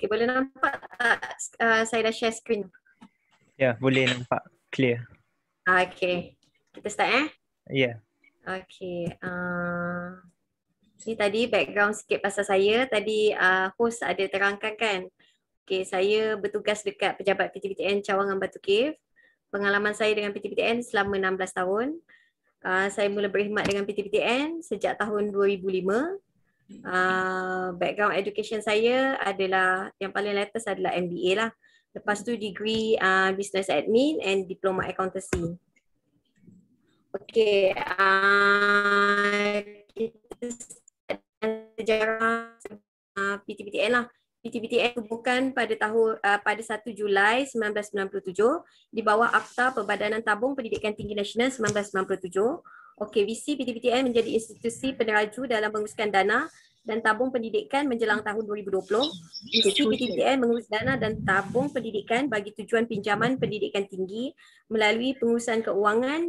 Okay, boleh nampak tak uh, saya dah share screen? Ya, yeah, boleh nampak. Clear. Ah, okay. Kita start eh? Ya. Yeah. Okay. Uh, ni tadi background sikit pasal saya. Tadi uh, host ada terangkan kan? Okay, saya bertugas dekat pejabat PTPTN Cawangan Batu Cave. Pengalaman saya dengan PTPTN selama 16 tahun. Uh, saya mula berkhidmat dengan PTPTN sejak tahun 2005 uh, background education saya adalah yang paling latest adalah MBA lah. Lepas tu mm-hmm. degree uh, business admin and diploma accountancy. Okay, uh, ah, kita sejarah uh, PTPTN lah. PTPTN bukan pada tahun uh, pada 1 Julai 1997 di bawah Akta Perbadanan Tabung Pendidikan Tinggi Nasional 1997 Okey, VC PTPTN menjadi institusi peneraju dalam menguruskan dana dan tabung pendidikan menjelang tahun 2020. Institusi PTPTN mengurus dana dan tabung pendidikan bagi tujuan pinjaman pendidikan tinggi melalui pengurusan keuangan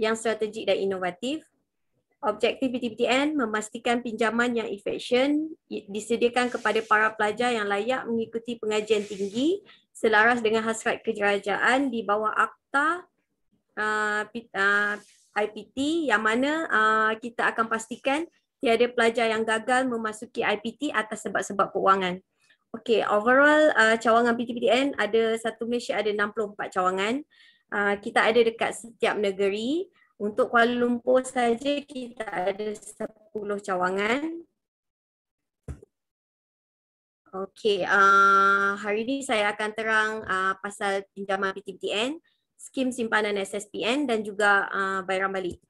yang strategik dan inovatif. Objektif PTPTN memastikan pinjaman yang efisien disediakan kepada para pelajar yang layak mengikuti pengajian tinggi selaras dengan hasrat kerajaan di bawah akta uh, uh, IPT yang mana uh, kita akan pastikan tiada pelajar yang gagal memasuki IPT atas sebab-sebab kewangan. Okey, overall uh, cawangan PTPTN ada satu Malaysia ada 64 cawangan. Uh, kita ada dekat setiap negeri. Untuk Kuala Lumpur saja kita ada 10 cawangan. Okey, uh, hari ini saya akan terang uh, pasal pinjaman PTPTN skim simpanan SSPN dan juga uh, bayaran balik.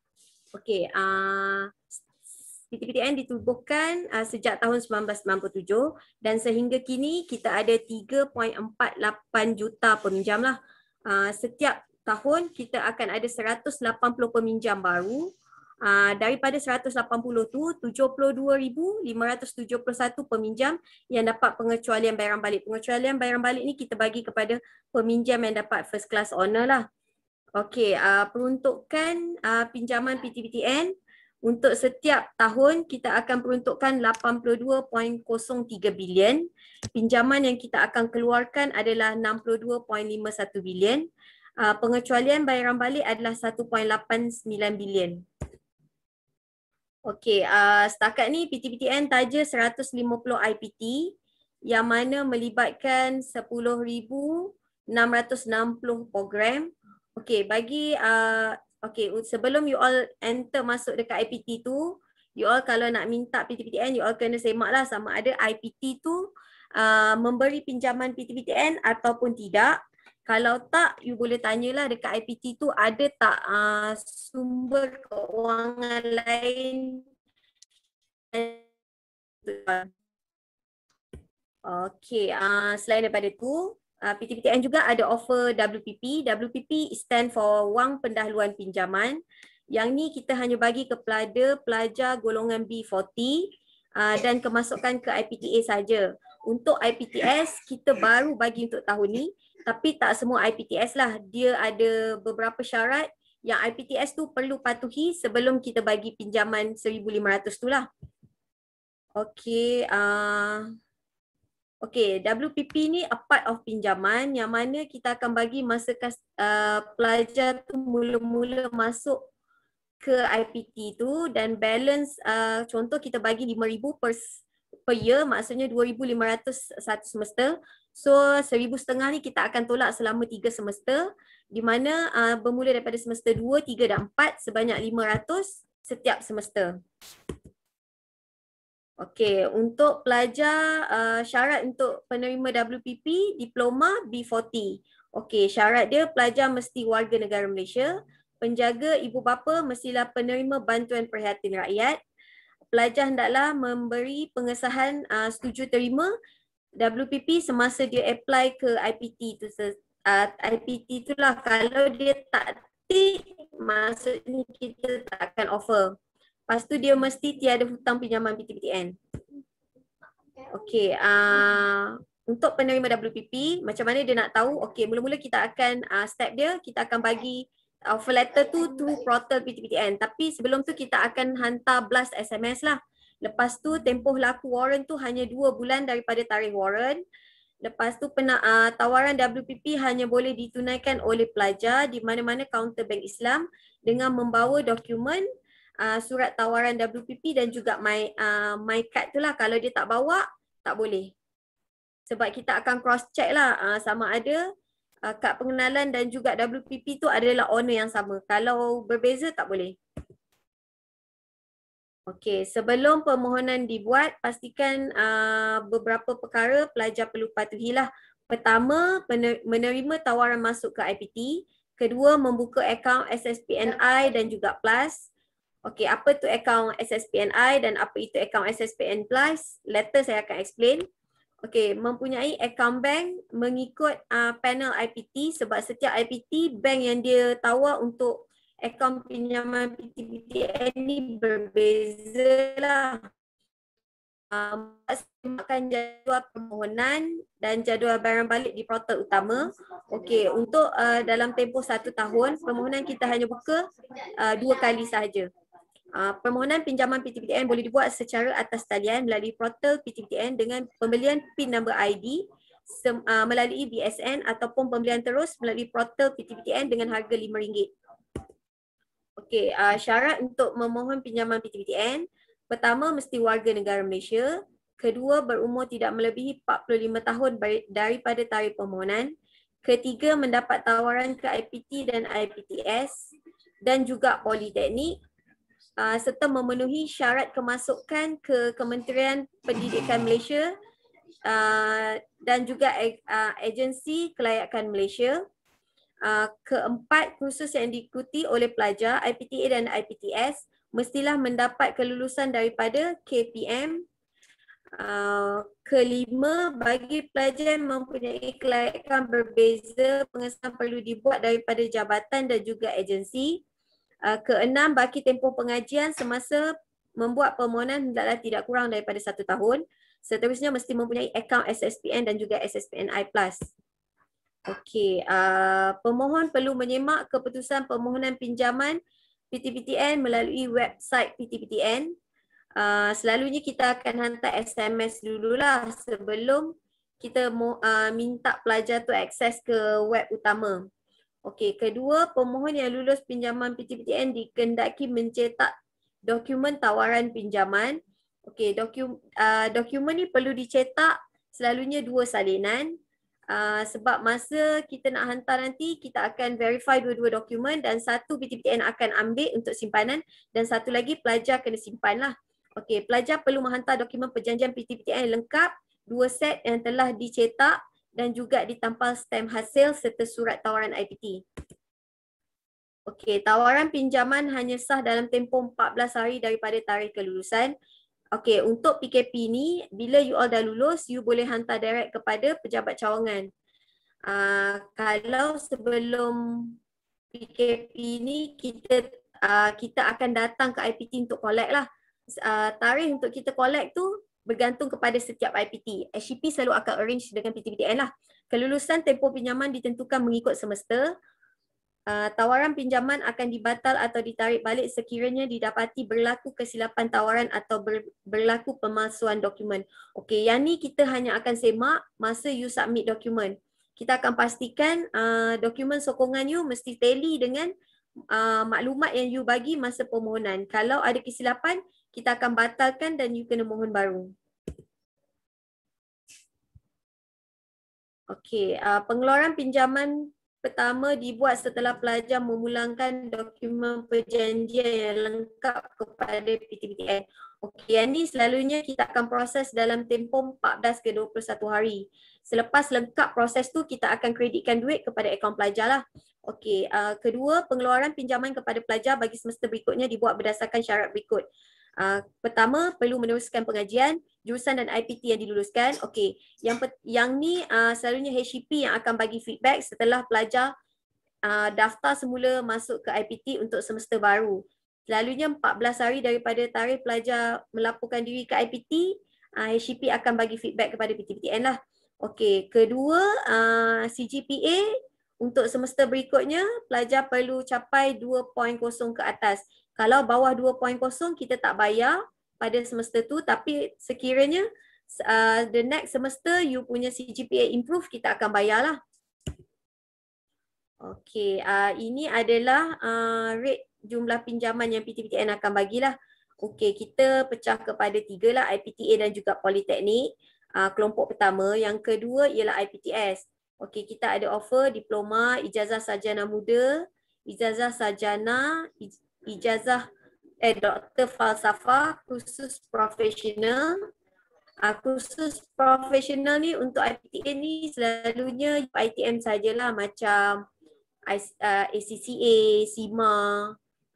Okey, PTPTN uh, ditubuhkan uh, sejak tahun 1997 dan sehingga kini kita ada 3.48 juta peminjam lah. Uh, setiap tahun kita akan ada 180 peminjam baru Ah, daripada 180 tu 72571 peminjam yang dapat pengecualian bayaran balik. Pengecualian bayaran balik ni kita bagi kepada peminjam yang dapat first class owner lah. Okey, uh, ah, peruntukkan uh, ah, pinjaman PTPTN untuk setiap tahun kita akan peruntukkan 82.03 bilion. Pinjaman yang kita akan keluarkan adalah 62.51 bilion. Uh, pengecualian bayaran balik adalah 1.89 bilion. Okey, uh, setakat ni PTPTN taja 150 IPT yang mana melibatkan 10,660 program. Okey, bagi uh, okey sebelum you all enter masuk dekat IPT tu, you all kalau nak minta PTPTN, you all kena semaklah sama ada IPT tu uh, memberi pinjaman PTPTN ataupun tidak. Kalau tak, you boleh tanyalah dekat IPT tu ada tak uh, sumber keuangan lain Okay, uh, ah, selain daripada tu, uh, ah, PTPTN juga ada offer WPP. WPP stand for Wang Pendahuluan Pinjaman. Yang ni kita hanya bagi kepada pelajar golongan B40 uh, dan kemasukan ke IPTA saja. Untuk IPTS, kita baru bagi untuk tahun ni tapi tak semua IPTS lah. Dia ada beberapa syarat yang IPTS tu perlu patuhi sebelum kita bagi pinjaman 1500 tu lah. Okay, uh, ah, okay, WPP ni a part of pinjaman yang mana kita akan bagi masa kas, uh, pelajar tu mula-mula masuk ke IPT tu dan balance uh, contoh kita bagi 5000 per per year maksudnya 2500 satu semester. So 1,500 setengah ni kita akan tolak selama tiga semester di mana uh, bermula daripada semester 2, 3 dan 4 sebanyak 500 setiap semester. Okey, untuk pelajar uh, syarat untuk penerima WPP diploma B40. Okey, syarat dia pelajar mesti warga negara Malaysia, penjaga ibu bapa mestilah penerima bantuan perhatian rakyat, pelajar hendaklah memberi pengesahan uh, setuju terima WPP semasa dia apply ke IPT tu uh, ah, IPT itulah kalau dia tak tick maksudnya kita tak akan offer. Lepas tu dia mesti tiada hutang pinjaman PTPTN. Okay, uh, ah, untuk penerima WPP macam mana dia nak tahu? Okay, mula-mula kita akan uh, step dia, kita akan bagi offer letter tu to portal PTPTN. Tapi sebelum tu kita akan hantar blast SMS lah. Lepas tu tempoh laku warrant tu hanya 2 bulan daripada tarikh warrant. Lepas tu pena, uh, tawaran WPP hanya boleh ditunaikan oleh pelajar di mana-mana kaunter bank Islam dengan membawa dokumen uh, surat tawaran WPP dan juga my, uh, my card tu lah. Kalau dia tak bawa, tak boleh. Sebab kita akan cross check lah uh, sama ada uh, ah, kad pengenalan dan juga WPP tu adalah owner yang sama. Kalau berbeza tak boleh. Okey, sebelum permohonan dibuat, pastikan uh, beberapa perkara pelajar perlu patuhilah. Pertama, menerima tawaran masuk ke IPT. Kedua, membuka akaun SSPNI dan juga PLUS. Okey, apa tu akaun SSPNI dan apa itu akaun SSPN PLUS? Later saya akan explain. Okey, mempunyai account bank mengikut uh, panel IPT sebab setiap IPT bank yang dia tawar untuk account pinjaman PTPTN ni berbezalah. Um, makan jadual permohonan dan jadual barang balik di portal utama. Okey, untuk uh, dalam tempoh satu tahun, permohonan kita hanya buka uh, dua kali sahaja permohonan pinjaman PTPTN boleh dibuat secara atas talian melalui portal PTPTN dengan pembelian PIN number ID sem, uh, melalui BSN ataupun pembelian terus melalui portal PTPTN dengan harga RM5. Okey, uh, syarat untuk memohon pinjaman PTPTN, pertama mesti warga negara Malaysia, kedua berumur tidak melebihi 45 tahun daripada tarikh permohonan, ketiga mendapat tawaran ke IPT dan IPTS dan juga politeknik Uh, serta memenuhi syarat kemasukan ke Kementerian Pendidikan Malaysia uh, dan juga uh, agensi kelayakan Malaysia. keempat kursus yang diikuti oleh pelajar IPTA dan IPTS mestilah mendapat kelulusan daripada KPM. kelima, bagi pelajar yang mempunyai kelayakan berbeza, pengesahan perlu dibuat daripada jabatan dan juga agensi. Uh, keenam, baki tempoh pengajian semasa membuat permohonan hendaklah tidak kurang daripada satu tahun. Seterusnya, mesti mempunyai akaun SSPN dan juga SSPN I+. Okey, uh, pemohon perlu menyemak keputusan permohonan pinjaman PTPTN melalui website PTPTN. Uh, selalunya kita akan hantar SMS dululah sebelum kita uh, minta pelajar tu akses ke web utama. Okey, kedua, pemohon yang lulus pinjaman PTPTN dikendaki mencetak dokumen tawaran pinjaman. Okey, doku uh, dokumen ni perlu dicetak selalunya dua salinan. Uh, sebab masa kita nak hantar nanti, kita akan verify dua-dua dokumen dan satu PTPTN akan ambil untuk simpanan dan satu lagi pelajar kena simpan lah. Okey, pelajar perlu menghantar dokumen perjanjian PTPTN lengkap, dua set yang telah dicetak dan juga ditampal stamp hasil serta surat tawaran IPT. Okey, tawaran pinjaman hanya sah dalam tempoh 14 hari daripada tarikh kelulusan. Okey, untuk PKP ni, bila you all dah lulus, you boleh hantar direct kepada pejabat cawangan. Uh, kalau sebelum PKP ni, kita uh, kita akan datang ke IPT untuk collect lah. Uh, tarikh untuk kita collect tu bergantung kepada setiap IPT. SCP selalu akan arrange dengan PTPTN lah. Kelulusan tempoh pinjaman ditentukan mengikut semester. Uh, ah, tawaran pinjaman akan dibatal atau ditarik balik sekiranya didapati berlaku kesilapan tawaran atau ber, berlaku pemalsuan dokumen. Okey, yang ni kita hanya akan semak masa you submit dokumen. Kita akan pastikan uh, dokumen sokongan you mesti tally dengan uh, maklumat yang you bagi masa permohonan. Kalau ada kesilapan, kita akan batalkan dan you kena mohon baru. Okey, uh, pengeluaran pinjaman pertama dibuat setelah pelajar memulangkan dokumen perjanjian yang lengkap kepada PTPTN. Okey, yang ini selalunya kita akan proses dalam tempoh 14 ke 21 hari. Selepas lengkap proses tu kita akan kreditkan duit kepada akaun pelajar lah. Okey, uh, kedua, pengeluaran pinjaman kepada pelajar bagi semester berikutnya dibuat berdasarkan syarat berikut. Ah, pertama perlu meneruskan pengajian jurusan dan IPT yang diluluskan. Okey, yang yang ni uh, selalunya HCP e yang akan bagi feedback setelah pelajar uh, daftar semula masuk ke IPT untuk semester baru. Selalunya 14 hari daripada tarikh pelajar melaporkan diri ke IPT, uh, HCP e akan bagi feedback kepada PTPTN lah. Okey, kedua uh, CGPA untuk semester berikutnya pelajar perlu capai 2.0 ke atas. Kalau bawah 2.0 kita tak bayar pada semester tu tapi sekiranya uh, the next semester you punya CGPA improve kita akan bayarlah. Okey, uh, ini adalah uh, rate jumlah pinjaman yang PTPTN akan bagilah. Okey, kita pecah kepada tiga lah, IPTA dan juga Politeknik. Uh, kelompok pertama, yang kedua ialah IPTS. Okey, kita ada offer diploma, ijazah sarjana muda, ijazah sarjana, ijazah eh doktor falsafah khusus profesional uh, khusus profesional ni untuk IPTA ni selalunya UITM sajalah macam uh, ah, ACCA, SIMA,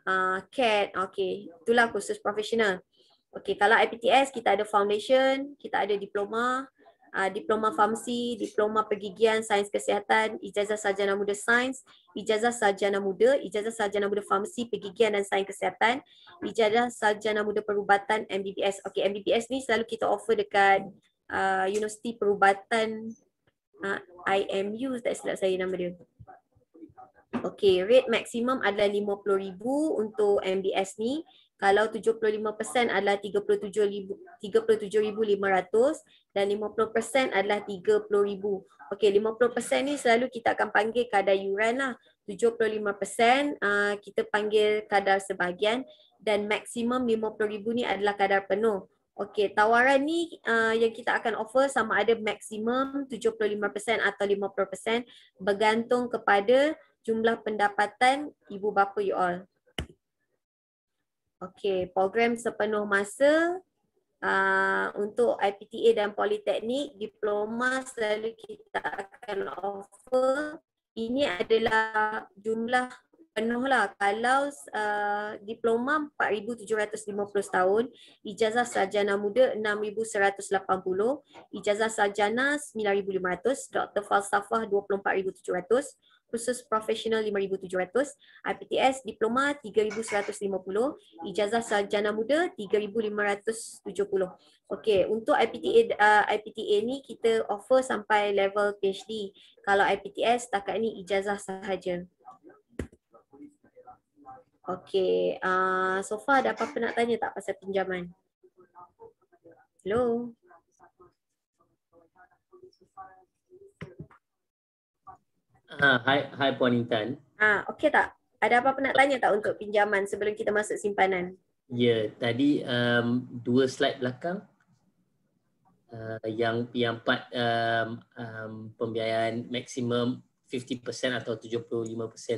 uh, ah, CAT, okay. itulah khusus profesional. Okay, kalau IPTS kita ada foundation, kita ada diploma, Ah, diploma farmasi, diploma pergigian sains kesihatan, ijazah sarjana muda sains, ijazah sarjana muda, ijazah sarjana muda farmasi, pergigian dan sains kesihatan, ijazah sarjana muda perubatan MBBS. Okey, MBBS ni selalu kita offer dekat uh, Universiti Perubatan uh, ah, IMU, tak silap saya nama dia. Okey, rate maksimum adalah RM50,000 untuk MBS ni kalau 75% adalah 37,500 dan 50% adalah 30,000. Okey, 50% ni selalu kita akan panggil kadar yuran lah. 75% uh, ah, kita panggil kadar sebahagian dan maksimum 50,000 ni adalah kadar penuh. Okey, tawaran ni uh, yang kita akan offer sama ada maksimum 75% atau 50% bergantung kepada jumlah pendapatan ibu bapa you all. Okey, program sepenuh masa uh, untuk IPTA dan Politeknik, diploma selalu kita akan offer. Ini adalah jumlah penuh lah. Kalau uh, diploma 4,750 tahun, ijazah sarjana muda 6,180, ijazah sarjana 9,500, doktor falsafah 24,700, kursus profesional 5,700, IPTS diploma 3,150, ijazah sarjana muda 3,570. Okey, untuk IPTA uh, IPTA ni kita offer sampai level PhD. Kalau IPTS setakat ni ijazah sahaja. Okey, uh, so far ada apa-apa nak tanya tak pasal pinjaman? Hello? Ha, hai hai Puan Intan. Ah, uh, okey tak? Ada apa-apa nak tanya tak untuk pinjaman sebelum kita masuk simpanan? Ya, yeah, tadi um, dua slide belakang uh, yang yang part um, um, pembiayaan maksimum 50% atau 75%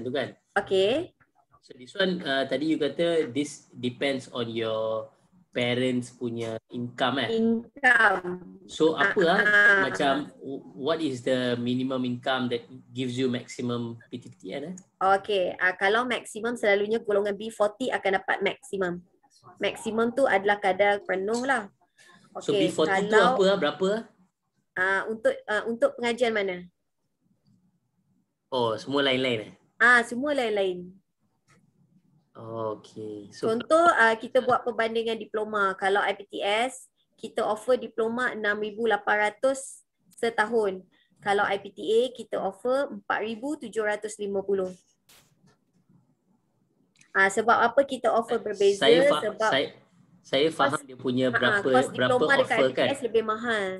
tu kan? Okay. So this one uh, tadi you kata this depends on your parents punya income eh? Income. So apa lah? Ah. Macam what is the minimum income that gives you maximum PTPTN eh? Okay. Uh, kalau maximum selalunya golongan B40 akan dapat maximum. Maximum tu adalah kadar penuh lah. Okay, so B40 kalau, tu apa lah? Berapa lah? Uh, untuk, uh, untuk pengajian mana? Oh, semua lain-lain eh? Ah, semua lain-lain. Okay. So, Contoh uh, kita buat perbandingan diploma. Kalau IPTS kita offer diploma 6800 setahun. Kalau IPTA kita offer 4750. Ah uh, sebab apa kita offer berbeza saya faham, sebab saya saya faham kos, dia punya ah, berapa uh, berapa offer dekat IPTS kan. IPTS lebih mahal.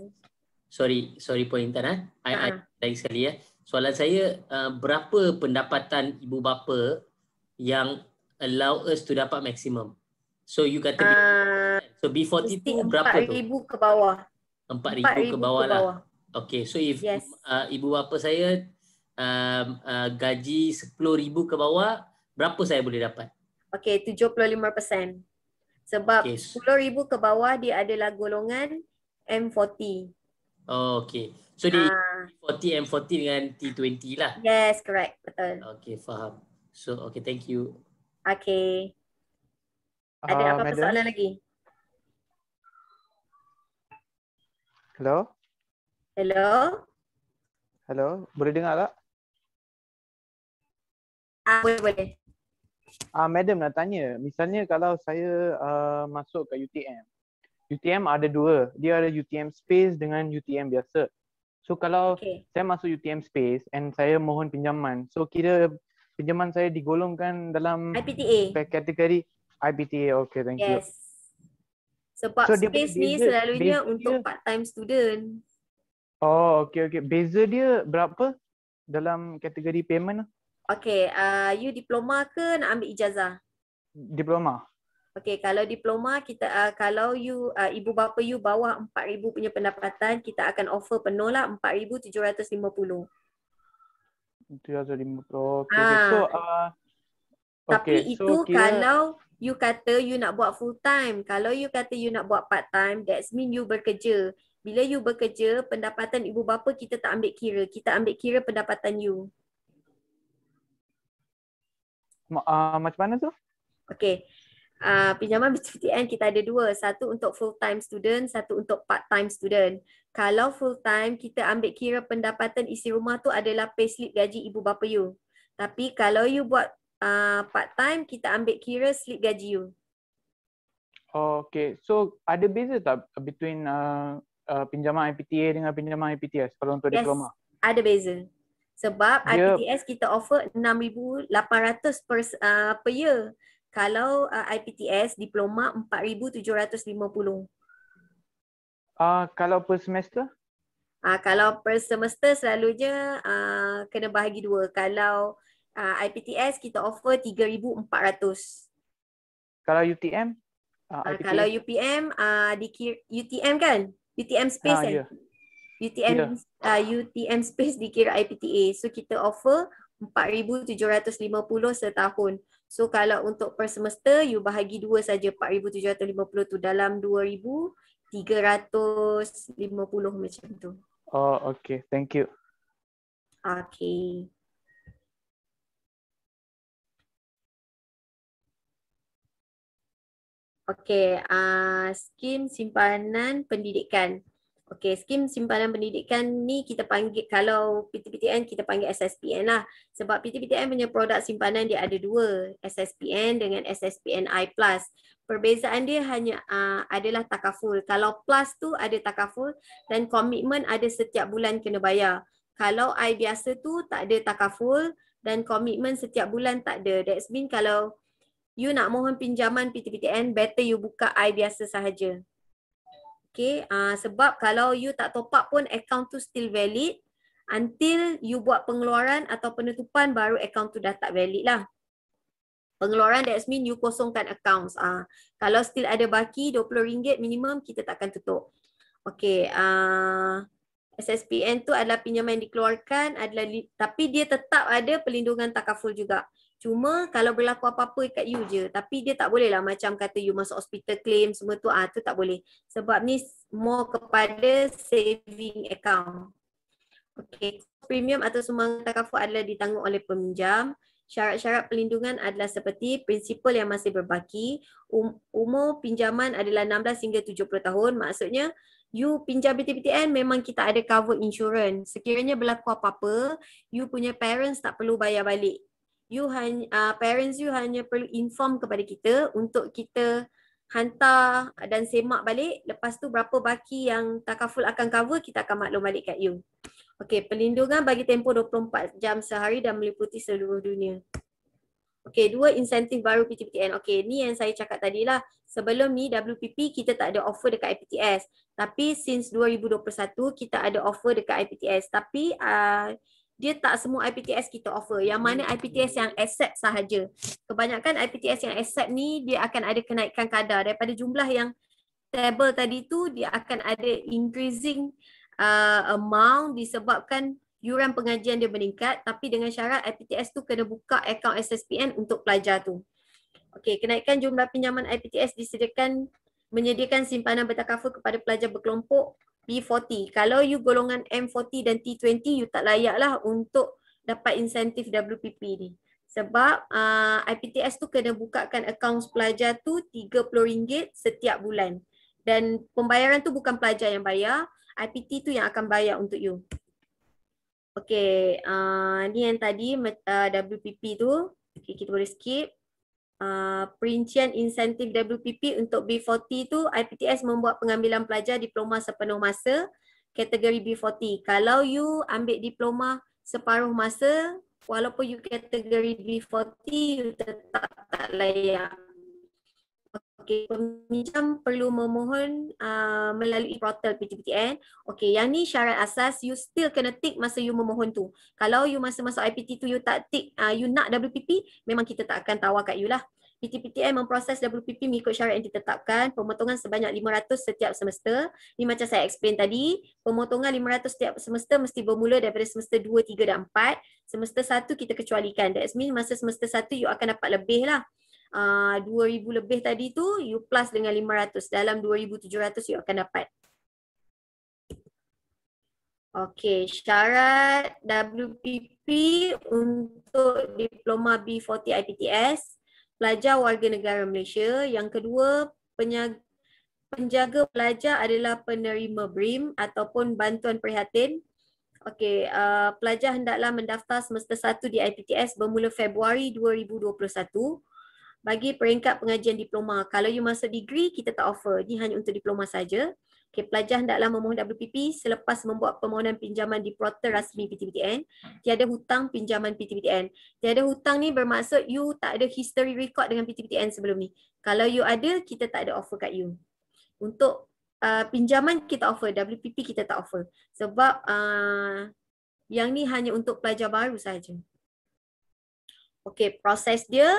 Sorry, sorry point Intan eh. I, uh-huh. sekali ya. Soalan saya uh, berapa pendapatan ibu bapa yang allow us to dapat maximum? So you kata uh, so B40 tu berapa 4, tu? 4000 ke bawah. 4000 ke, ke lah. bawah lah. Okay, so if yes. uh, ibu bapa saya um, uh, gaji 10000 ke bawah, berapa saya boleh dapat? Okay, 75%. Sebab okay, so, 10000 ke bawah dia adalah golongan M40. Oh, okay. So di 40 M40 dengan T20 lah. Yes, correct. Betul. Okay, faham. So okay, thank you. Okay. Ada ah, apa-apa soalan lagi? Hello? Hello? Hello, boleh dengar tak? Ah, uh, boleh, boleh. Ah, uh, Madam nak tanya, misalnya kalau saya uh, masuk ke UTM, UTM ada dua, dia ada UTM Space dengan UTM biasa. So kalau okay. saya masuk UTM Space and saya mohon pinjaman, so kira pinjaman saya digolongkan dalam IPTA. kategori IPTA. Okay, thank yes. you. Yes. So, park so, space dia, ni beza, selalunya beza untuk part-time student. Oh, okay, okay. Beza dia berapa dalam kategori payment? Okay, uh, you diploma ke nak ambil ijazah? Diploma. Okay, kalau diploma, kita uh, kalau you uh, ibu bapa you bawah RM4,000 punya pendapatan, kita akan offer penuh lah RM4,750. 2015. Okay. Ha. So, uh, okay. Tapi so, itu kira... kalau you kata you nak buat full time. Kalau you kata you nak buat part time, that's mean you berkerja. Bila you bekerja, pendapatan ibu bapa kita tak ambil kira. Kita ambil kira pendapatan you. Uh, macam mana tu? Okay uh, pinjaman BTN kita ada dua, satu untuk full time student, satu untuk part time student. Kalau full time kita ambil kira pendapatan isi rumah tu adalah payslip gaji ibu bapa you. Tapi kalau you buat uh, ah, part time kita ambil kira slip gaji you. Oh, okay, so ada beza tak between uh, uh, pinjaman IPTA dengan pinjaman IPTS kalau untuk diploma? Yes, ada beza. Sebab yep. Ya. IPTS kita offer RM6,800 per, uh, per year. Kalau uh, IPTS diploma 4750. Ah uh, kalau per semester? Ah uh, kalau per semester selalunya uh, kena bahagi dua. Kalau uh, ah, IPTS kita offer 3400. Kalau UTM? Uh, ah, uh, kalau UPM uh, di UTM kan? UTM space. Uh, kan? Yeah. Ya. Ya. UTM yeah. Uh, UTM space dikira IPTA. So kita offer 4750 setahun. So kalau untuk per semester you bahagi dua saja 4750 tu dalam 2350 macam tu. Oh okay, thank you. Okay. Okay, uh, skim simpanan pendidikan. Okey, skim simpanan pendidikan ni kita panggil kalau PTPTN kita panggil SSPN lah. Sebab PTPTN punya produk simpanan dia ada dua, SSPN dengan SSPN I+. Perbezaan dia hanya uh, adalah takaful. Kalau plus tu ada takaful dan komitmen ada setiap bulan kena bayar. Kalau I biasa tu tak ada takaful dan komitmen setiap bulan tak ada. That's mean kalau you nak mohon pinjaman PTPTN, better you buka I biasa sahaja. Okay, uh, sebab kalau you tak top up pun account tu still valid until you buat pengeluaran atau penutupan baru account tu dah tak valid lah. Pengeluaran that's mean you kosongkan accounts. Ah, uh, Kalau still ada baki RM20 minimum kita takkan tutup. Okay, uh, ah, SSPN tu adalah pinjaman dikeluarkan adalah tapi dia tetap ada pelindungan takaful juga. Cuma kalau berlaku apa-apa dekat you je. Tapi dia tak boleh lah macam kata you masuk hospital claim semua tu. Ah, tu tak boleh. Sebab ni more kepada saving account. Okay. Premium atau sumbangan takaful adalah ditanggung oleh peminjam. Syarat-syarat perlindungan adalah seperti prinsipal yang masih berbaki. Um, umur pinjaman adalah 16 hingga 70 tahun. Maksudnya you pinjam BTPTN memang kita ada cover insurance. Sekiranya berlaku apa-apa, you punya parents tak perlu bayar balik you hanya uh, parents you hanya perlu inform kepada kita untuk kita hantar dan semak balik lepas tu berapa baki yang takaful akan cover kita akan maklum balik kat you. Okey, perlindungan bagi tempoh 24 jam sehari dan meliputi seluruh dunia. Okey, dua insentif baru PTPTN. Okey, ni yang saya cakap tadi lah Sebelum ni WPP kita tak ada offer dekat IPTS. Tapi since 2021 kita ada offer dekat IPTS. Tapi uh, dia tak semua IPTS kita offer. Yang mana IPTS yang accept sahaja. Kebanyakan IPTS yang accept ni dia akan ada kenaikan kadar daripada jumlah yang table tadi tu dia akan ada increasing uh, amount disebabkan yuran pengajian dia meningkat tapi dengan syarat IPTS tu kena buka akaun SSPN untuk pelajar tu. Okey, kenaikan jumlah pinjaman IPTS disediakan menyediakan simpanan bertakaful kepada pelajar berkelompok B40. Kalau you golongan M40 dan T20, you tak layaklah untuk dapat insentif WPP ni. Sebab uh, IPTS tu kena bukakan akaun pelajar tu RM30 setiap bulan. Dan pembayaran tu bukan pelajar yang bayar, IPT tu yang akan bayar untuk you. Okay, uh, ni yang tadi uh, WPP tu. Okay, kita boleh skip. Ah, perincian insentif WPP untuk B40 tu IPTS membuat pengambilan pelajar diploma sepenuh masa kategori B40. Kalau you ambil diploma separuh masa walaupun you kategori B40 you tetap tak layak Okey, peminjam perlu memohon uh, melalui portal PTPTN. Okey, yang ni syarat asas you still kena tick masa you memohon tu. Kalau you masa masuk IPT tu you tak tick uh, you nak WPP, memang kita tak akan tawar kat you lah. PTPTN memproses WPP mengikut syarat yang ditetapkan, pemotongan sebanyak 500 setiap semester. Ni macam saya explain tadi, pemotongan 500 setiap semester mesti bermula daripada semester 2, 3 dan 4. Semester 1 kita kecualikan. That means masa semester 1 you akan dapat lebih lah uh, ah, 2000 lebih tadi tu you plus dengan 500 dalam 2700 you akan dapat Okay, syarat WPP untuk diploma B40 IPTS, pelajar warga negara Malaysia. Yang kedua, penjaga, penjaga pelajar adalah penerima BRIM ataupun bantuan prihatin. Okay, uh, ah, pelajar hendaklah mendaftar semester 1 di IPTS bermula Februari 2021 bagi peringkat pengajian diploma. Kalau you masuk degree, kita tak offer. Ini hanya untuk diploma saja. Okay, pelajar hendaklah memohon WPP selepas membuat permohonan pinjaman di portal rasmi PTPTN. Tiada hutang pinjaman PTPTN. Tiada hutang ni bermaksud you tak ada history record dengan PTPTN sebelum ni. Kalau you ada, kita tak ada offer kat you. Untuk uh, pinjaman kita offer, WPP kita tak offer. Sebab uh, yang ni hanya untuk pelajar baru saja. Okay, proses dia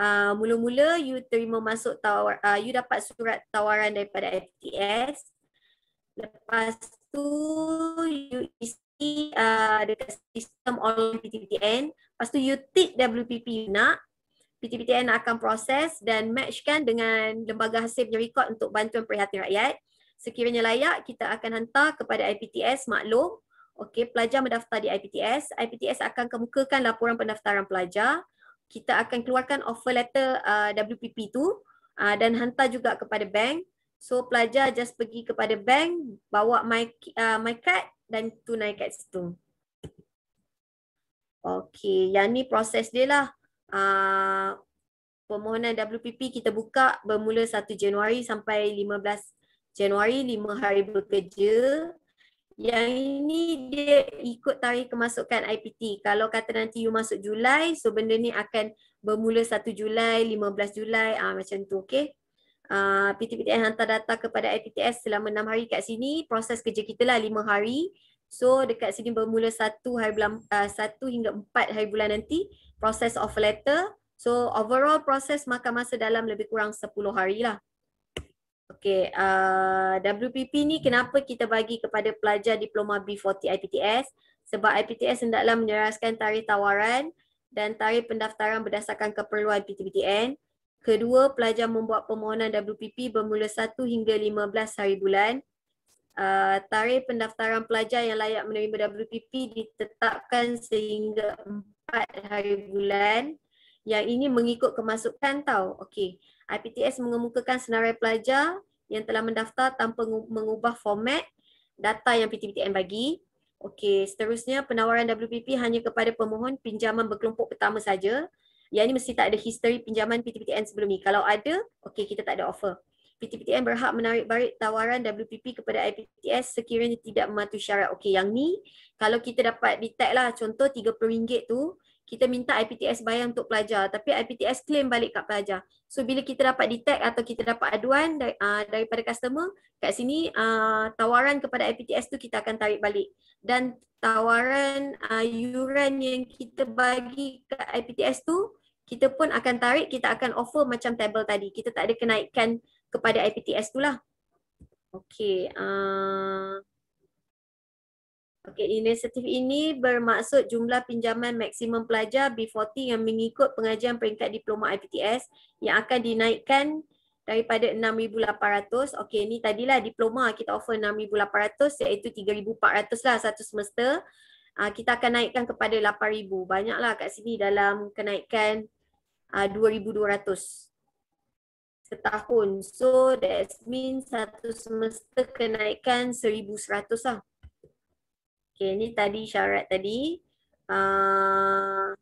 uh, mula-mula you terima masuk tawar, uh, you dapat surat tawaran daripada FTS. Lepas tu you isi uh, dekat sistem online PTPTN. Lepas tu you tick WPP you nak. PTPTN akan proses dan matchkan dengan lembaga hasil punya rekod untuk bantuan prihatin rakyat. Sekiranya layak, kita akan hantar kepada IPTS maklum. Okey, pelajar mendaftar di IPTS. IPTS akan kemukakan laporan pendaftaran pelajar kita akan keluarkan offer letter uh, WPP tu uh, dan hantar juga kepada bank. So pelajar just pergi kepada bank, bawa my uh, my card dan tunai kat situ. Okay, yang ni proses dia lah. Uh, permohonan WPP kita buka bermula 1 Januari sampai 15 Januari, 5 hari bekerja. Yang ini dia ikut tarikh kemasukan IPT. Kalau kata nanti you masuk Julai, so benda ni akan bermula 1 Julai, 15 Julai, uh, macam tu, okay? Uh, ah, PTPTN hantar data kepada IPTS selama 6 hari kat sini, proses kerja kita lah 5 hari. So dekat sini bermula 1, hari bulan, uh, ah, 1 hingga 4 hari bulan nanti, proses of letter. So overall proses makan masa dalam lebih kurang 10 hari lah. Okay, uh, WPP ni kenapa kita bagi kepada pelajar diploma B40 IPTS? Sebab IPTS hendaklah menyeraskan tarikh tawaran dan tarikh pendaftaran berdasarkan keperluan PTPTN. Kedua, pelajar membuat permohonan WPP bermula 1 hingga 15 hari bulan. Uh, tarikh pendaftaran pelajar yang layak menerima WPP ditetapkan sehingga 4 hari bulan. Yang ini mengikut kemasukan tau. Okey. IPTS mengemukakan senarai pelajar yang telah mendaftar tanpa mengubah format data yang PTPTN bagi. Okey, seterusnya penawaran WPP hanya kepada pemohon pinjaman berkelompok pertama saja. Yang ini mesti tak ada history pinjaman PTPTN sebelum ni. Kalau ada, okey kita tak ada offer. PTPTN berhak menarik balik tawaran WPP kepada IPTS sekiranya tidak mematuhi syarat. Okey, yang ni kalau kita dapat detect lah contoh RM30 tu, kita minta IPTS bayar untuk pelajar tapi IPTS claim balik kat pelajar. So bila kita dapat detect atau kita dapat aduan uh, daripada customer, kat sini uh, tawaran kepada IPTS tu kita akan tarik balik. Dan tawaran ah, yuran yang kita bagi ke IPTS tu, kita pun akan tarik, kita akan offer macam table tadi. Kita tak ada kenaikan kepada IPTS tu lah. Okay. Uh, Okey, inisiatif ini bermaksud jumlah pinjaman maksimum pelajar B40 yang mengikut pengajian peringkat diploma IPTS yang akan dinaikkan daripada 6800. Okey, ni tadilah diploma kita offer 6800 iaitu 3400 lah satu semester. Uh, ah, kita akan naikkan kepada 8000. Banyaklah kat sini dalam kenaikan uh, ah, 2200 setahun. So that means satu semester kenaikan 1100 lah. Okay, ini tadi syarat tadi. Uh,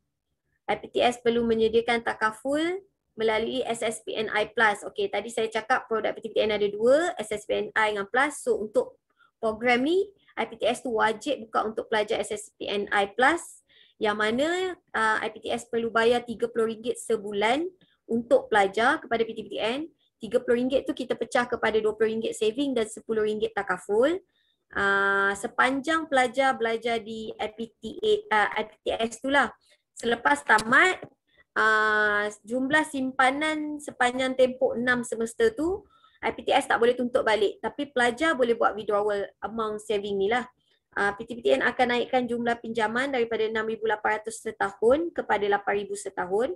ah, IPTS perlu menyediakan takaful melalui SSPNI Plus. Okay, tadi saya cakap produk PTPTN ada dua, SSPNI dengan plus. So, untuk program ni, IPTS tu wajib buka untuk pelajar SSPNI Plus, Yang mana uh, ah, IPTS perlu bayar RM30 sebulan untuk pelajar kepada PTPTN. RM30 tu kita pecah kepada RM20 saving dan RM10 takaful uh, sepanjang pelajar belajar di ipt uh, ah, IPTS tu lah. Selepas tamat, uh, jumlah simpanan sepanjang tempoh 6 semester tu, IPTS tak boleh tuntut balik. Tapi pelajar boleh buat withdrawal amount saving ni lah. Uh, PTPTN akan naikkan jumlah pinjaman daripada 6,800 setahun kepada 8,000 setahun.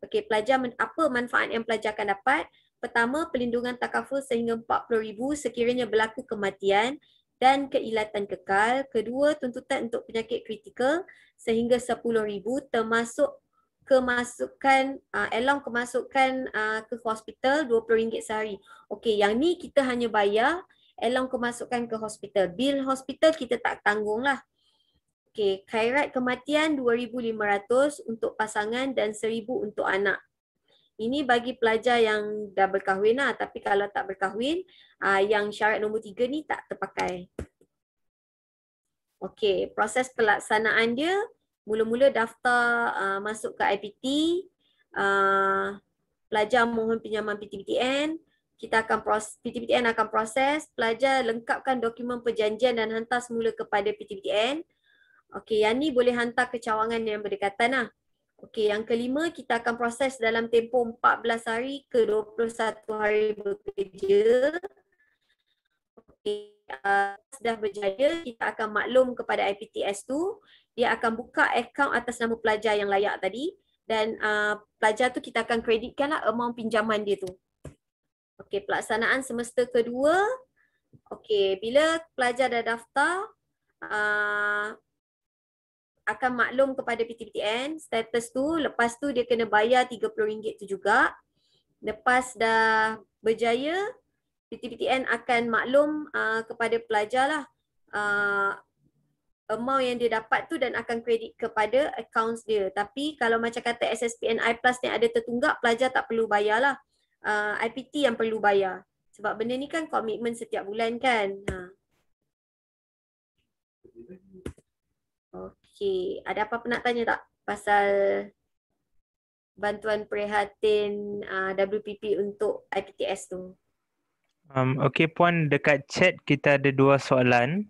Okey, pelajar men- apa manfaat yang pelajar akan dapat? Pertama, pelindungan takaful sehingga 40,000 sekiranya berlaku kematian dan keilatan kekal. Kedua, tuntutan untuk penyakit kritikal sehingga RM10,000 termasuk kemasukan, uh, ah, along kemasukan uh, ke hospital RM20 sehari. Okey, yang ni kita hanya bayar along kemasukan ke hospital. Bil hospital kita tak tanggung lah. Okey, kairat kematian RM2,500 untuk pasangan dan RM1,000 untuk anak. Ini bagi pelajar yang dah berkahwin lah. Tapi kalau tak berkahwin, uh, yang syarat nombor tiga ni tak terpakai. Okey, proses pelaksanaan dia, mula-mula daftar uh, masuk ke IPT, uh, ah, pelajar mohon pinjaman PTPTN, kita akan proses, PTPTN akan proses, pelajar lengkapkan dokumen perjanjian dan hantar semula kepada PTPTN. Okey, yang ni boleh hantar ke cawangan yang berdekatan lah. Okey, yang kelima kita akan proses dalam tempoh 14 hari ke 21 hari bekerja. Okey, uh, sudah berjaya kita akan maklum kepada IPTS tu, dia akan buka akaun atas nama pelajar yang layak tadi dan uh, pelajar tu kita akan kreditkanlah amount pinjaman dia tu. Okey, pelaksanaan semester kedua. Okey, bila pelajar dah daftar, uh, akan maklum kepada PTPTN status tu lepas tu dia kena bayar RM30 tu juga lepas dah berjaya PTPTN akan maklum uh, kepada pelajar lah uh, amount yang dia dapat tu dan akan kredit kepada accounts dia tapi kalau macam kata SSPN I plus ni ada tertunggak pelajar tak perlu bayar lah uh, IPT yang perlu bayar sebab benda ni kan komitmen setiap bulan kan Uh. Okay, ada apa-apa nak tanya tak pasal bantuan prihatin uh, WPP untuk IPTS tu? Um, Okey Puan, dekat chat kita ada dua soalan.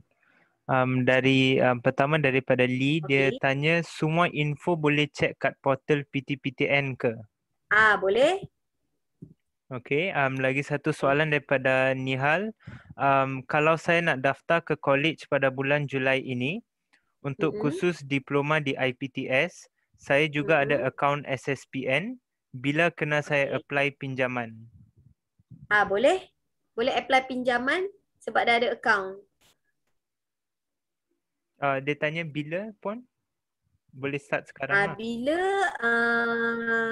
Um, dari um, Pertama daripada Lee, okay. dia tanya semua info boleh cek kat portal PTPTN ke? Ah Boleh. Okey, um, lagi satu soalan daripada Nihal. Um, kalau saya nak daftar ke college pada bulan Julai ini, untuk mm -hmm. kursus diploma di IPTS, saya juga mm -hmm. ada akaun SSPN. Bila kena okay. saya apply pinjaman? Ah Boleh. Boleh apply pinjaman sebab dah ada akaun. Uh, dia tanya bila pun? Boleh start sekarang ah, lah. Bila uh,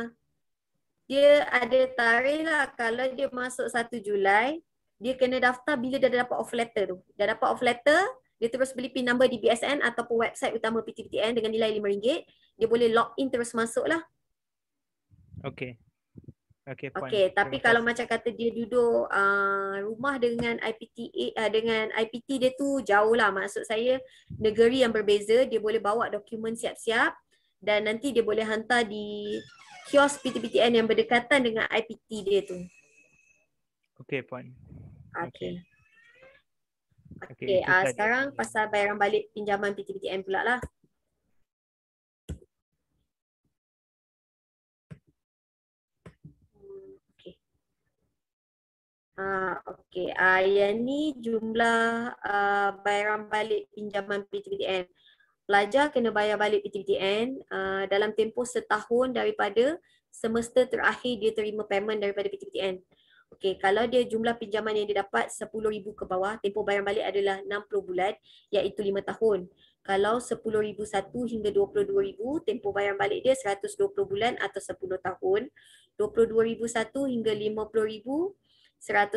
dia ada tarikh lah. Kalau dia masuk 1 Julai, dia kena daftar bila dia dapat off letter tu. Dah dapat off letter, dia terus beli pin number di BSN ataupun website utama PTPTN dengan nilai RM5. Dia boleh log in terus masuk lah. Okay. Okay, okay tapi Terima kalau kasih. macam kata dia duduk uh, rumah dengan IPT uh, ah, dengan IPT dia tu jauh lah maksud saya negeri yang berbeza dia boleh bawa dokumen siap-siap dan nanti dia boleh hantar di kios PTPTN yang berdekatan dengan IPT dia tu. Okay, point. Ah, okay. okay. Okay, okay uh, ah, sekarang pasal bayaran balik pinjaman PTPTN pula lah. Uh, ah, okay, uh, ah, yang ni jumlah uh, bayaran balik pinjaman PTPTN. Pelajar kena bayar balik PTPTN uh, dalam tempoh setahun daripada semester terakhir dia terima payment daripada PTPTN. Okey, kalau dia jumlah pinjaman yang dia dapat 10000 ke bawah, tempoh bayar balik adalah 60 bulan iaitu 5 tahun. Kalau 10001 hingga 22000, tempoh bayar balik dia 120 bulan atau 10 tahun. 22001 hingga 50000,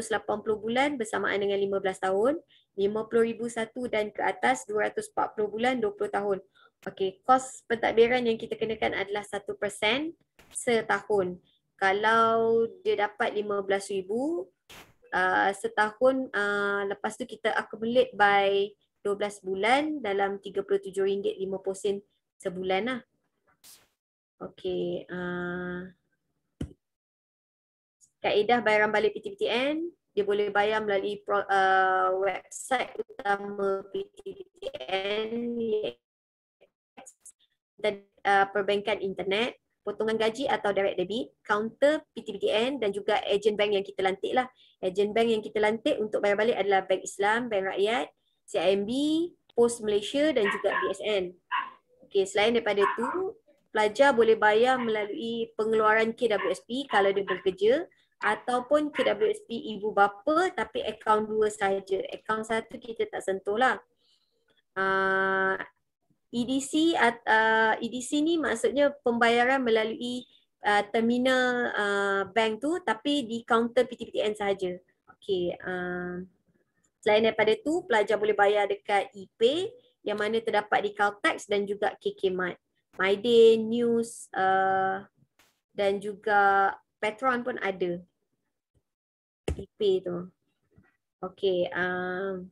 180 bulan bersamaan dengan 15 tahun. 50001 dan ke atas 240 bulan 20 tahun. Okey, kos pentadbiran yang kita kenakan adalah 1% setahun kalau dia dapat RM15,000 uh, setahun uh, lepas tu kita accumulate by 12 bulan dalam RM37.50 sebulan lah. Okay. Uh, kaedah bayaran balik PTPTN, dia boleh bayar melalui pro, uh, website utama PTPTN dan uh, perbankan internet potongan gaji atau direct debit, counter PTBTN dan juga agent bank yang kita lantik lah. Agent bank yang kita lantik untuk bayar balik adalah Bank Islam, Bank Rakyat, CIMB, Post Malaysia dan juga BSN. Okay, selain daripada itu, pelajar boleh bayar melalui pengeluaran KWSP kalau dia bekerja ataupun KWSP ibu bapa tapi akaun dua saja. Akaun satu kita tak sentuh lah. Uh, EDC uh, EDC ni maksudnya pembayaran melalui uh, terminal uh, bank tu tapi di kaunter PTPTN saja. Okey. Uh, selain daripada tu pelajar boleh bayar dekat ePay yang mana terdapat di Caltex dan juga KKMart. MyDay, News uh, dan juga Patron pun ada. ePay tu. Okey. Uh,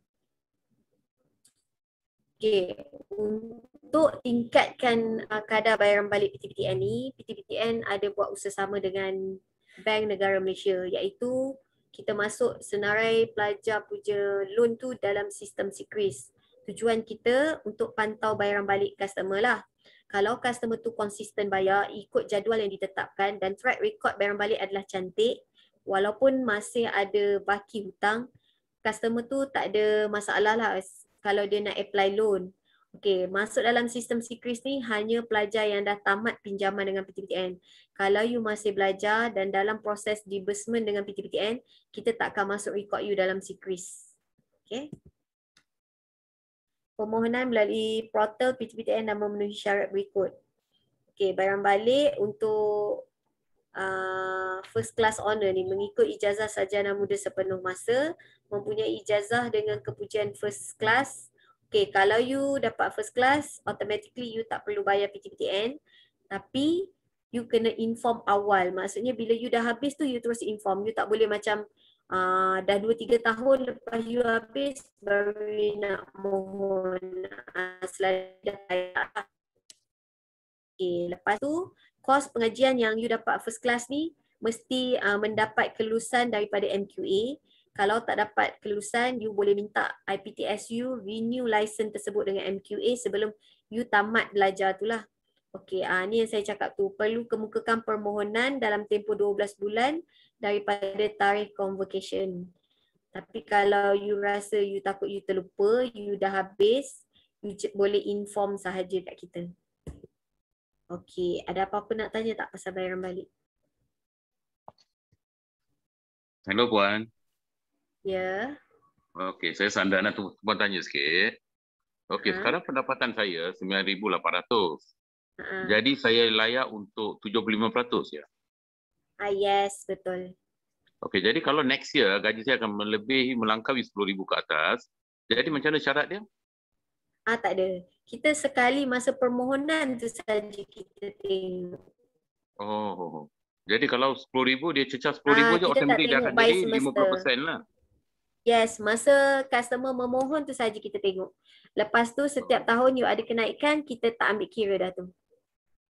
Okay. Untuk tingkatkan uh, kadar bayaran balik PTPTN ni, PTPTN ada buat usaha sama dengan Bank Negara Malaysia iaitu kita masuk senarai pelajar puja loan tu dalam sistem Sikris. Tujuan kita untuk pantau bayaran balik customer lah. Kalau customer tu konsisten bayar ikut jadual yang ditetapkan dan track record bayaran balik adalah cantik walaupun masih ada baki hutang customer tu tak ada masalah lah kalau dia nak apply loan. Okey, masuk dalam sistem Sikris ni hanya pelajar yang dah tamat pinjaman dengan PTPTN. Kalau you masih belajar dan dalam proses disbursement dengan PTPTN, kita takkan masuk rekod you dalam Sikris. Okey. Permohonan melalui portal PTPTN dan memenuhi syarat berikut. Okey, barang balik untuk Uh, first class honor ni mengikut ijazah sarjana muda sepenuh masa mempunyai ijazah dengan kepujian first class Okay, kalau you dapat first class, automatically you tak perlu bayar PTPTN Tapi, you kena inform awal. Maksudnya bila you dah habis tu, you terus inform. You tak boleh macam uh, dah 2-3 tahun lepas you habis, baru nak mohon uh, selain dah Okay, lepas tu, kos pengajian yang you dapat first class ni mesti uh, mendapat kelulusan daripada MQA. Kalau tak dapat kelulusan, you boleh minta IPTSU renew license tersebut dengan MQA sebelum you tamat belajar tu lah. Okay, uh, ni yang saya cakap tu. Perlu kemukakan permohonan dalam tempoh 12 bulan daripada tarikh convocation. Tapi kalau you rasa you takut you terlupa, you dah habis, you boleh inform sahaja kat kita. Okey, ada apa-apa nak tanya tak pasal bayaran balik? Hello Puan. Ya. Yeah. Okey, saya sandar nak tu, tanya sikit. Okey, ha? sekarang pendapatan saya 9,800. Ha. Jadi saya layak untuk 75% ya? Ah, yes, betul. Okey, jadi kalau next year gaji saya akan melebihi melangkaui 10,000 ke atas, jadi macam mana syarat dia? Ah, tak ada kita sekali masa permohonan tu saja kita tengok. Oh. Jadi kalau 10000 dia cecah 10000 ah, ha, je automatik dia akan jadi semester. 50% lah. Yes, masa customer memohon tu saja kita tengok. Lepas tu setiap oh. tahun you ada kenaikan, kita tak ambil kira dah tu.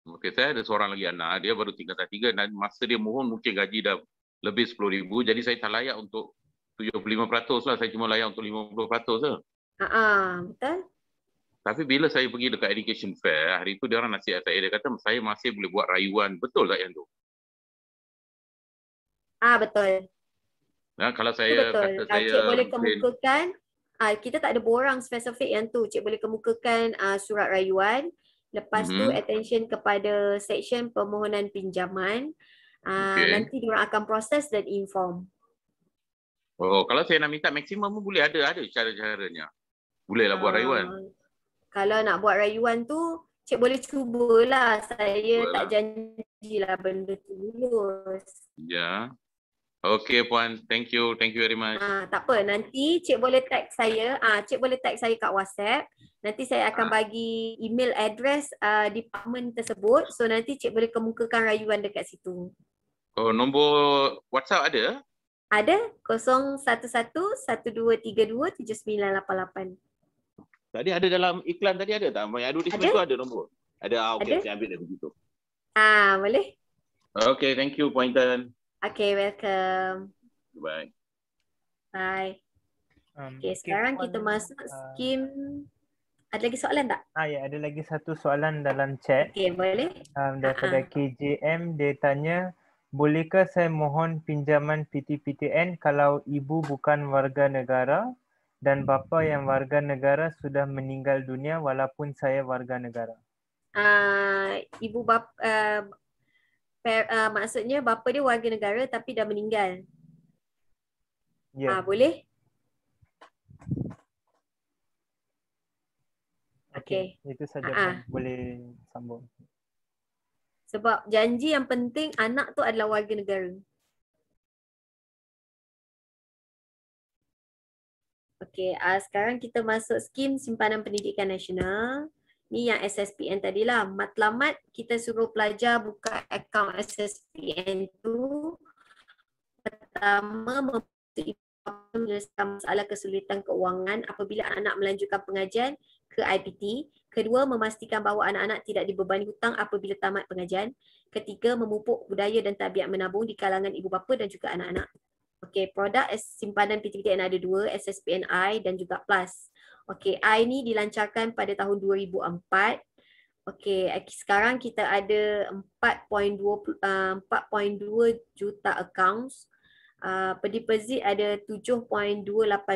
Okey, saya ada seorang lagi anak, dia baru tinggal tingkat tiga dan masa dia mohon mungkin gaji dah lebih 10000 jadi saya tak layak untuk 75% lah, saya cuma layak untuk 50% lah. Ha ah, betul. Tapi bila saya pergi dekat education fair, hari tu dia orang nasihat saya, dia kata saya masih boleh buat rayuan. Betul tak yang tu? Ah betul. Nah, ha, kalau saya betul. kata ah, saya... Cik boleh kemukakan, ah, kita tak ada borang spesifik yang tu. Cik boleh kemukakan ah, surat rayuan. Lepas mm-hmm. tu mhm. attention kepada section permohonan pinjaman. Ah, okay. Uh, nanti orang akan proses dan inform. Oh, kalau saya nak minta maksimum pun boleh ada ada cara-caranya. Boleh lah buat ah. rayuan kalau nak buat rayuan tu cik boleh cubalah saya Cuba tak lah. benda tu lulus ya yeah. okey puan thank you thank you very much ah tak apa nanti cik boleh tag saya ah cik boleh tag saya kat WhatsApp nanti saya akan ah. bagi email address uh, department tersebut so nanti cik boleh kemukakan rayuan dekat situ oh nombor WhatsApp ada ada 011 1232 7988 Tadi ada dalam iklan tadi ada tak? Main advertisement ada? tu ada nombor. Ada. Ah, okey, saya ambil dari situ. Ah, boleh. Okay, thank you, Pointon. Okay, welcome. Bye. Bye. Um, okay, sekarang one, kita masuk uh, skim. Ada lagi soalan tak? Ah, ya, ada lagi satu soalan dalam chat. Okay, boleh. Um, daripada uh-huh. Ah. KJM, dia tanya, bolehkah saya mohon pinjaman PTPTN kalau ibu bukan warga negara? dan bapa yang warga negara sudah meninggal dunia walaupun saya warga negara. Uh, ibu bapa uh, uh, ah, maksudnya bapa dia warga negara tapi dah meninggal. Ya. Yeah. Uh, boleh? Okey, okay. itu saja uh-huh. boleh sambung. Sebab janji yang penting anak tu adalah warga negara. Okay, uh, ah, sekarang kita masuk skim simpanan pendidikan nasional. Ni yang SSPN lah. Matlamat kita suruh pelajar buka akaun SSPN tu. Pertama, menyelesaikan masalah kesulitan keuangan apabila anak melanjutkan pengajian ke IPT. Kedua, memastikan bahawa anak-anak tidak dibebani hutang apabila tamat pengajian. Ketiga, memupuk budaya dan tabiat menabung di kalangan ibu bapa dan juga anak-anak. Okay, produk simpanan PTPTN ada dua, SSPNI dan juga PLUS. Okay, I ni dilancarkan pada tahun 2004. Okay, sekarang kita ada 4.2 uh, juta accounts. Uh, deposit ada 7.28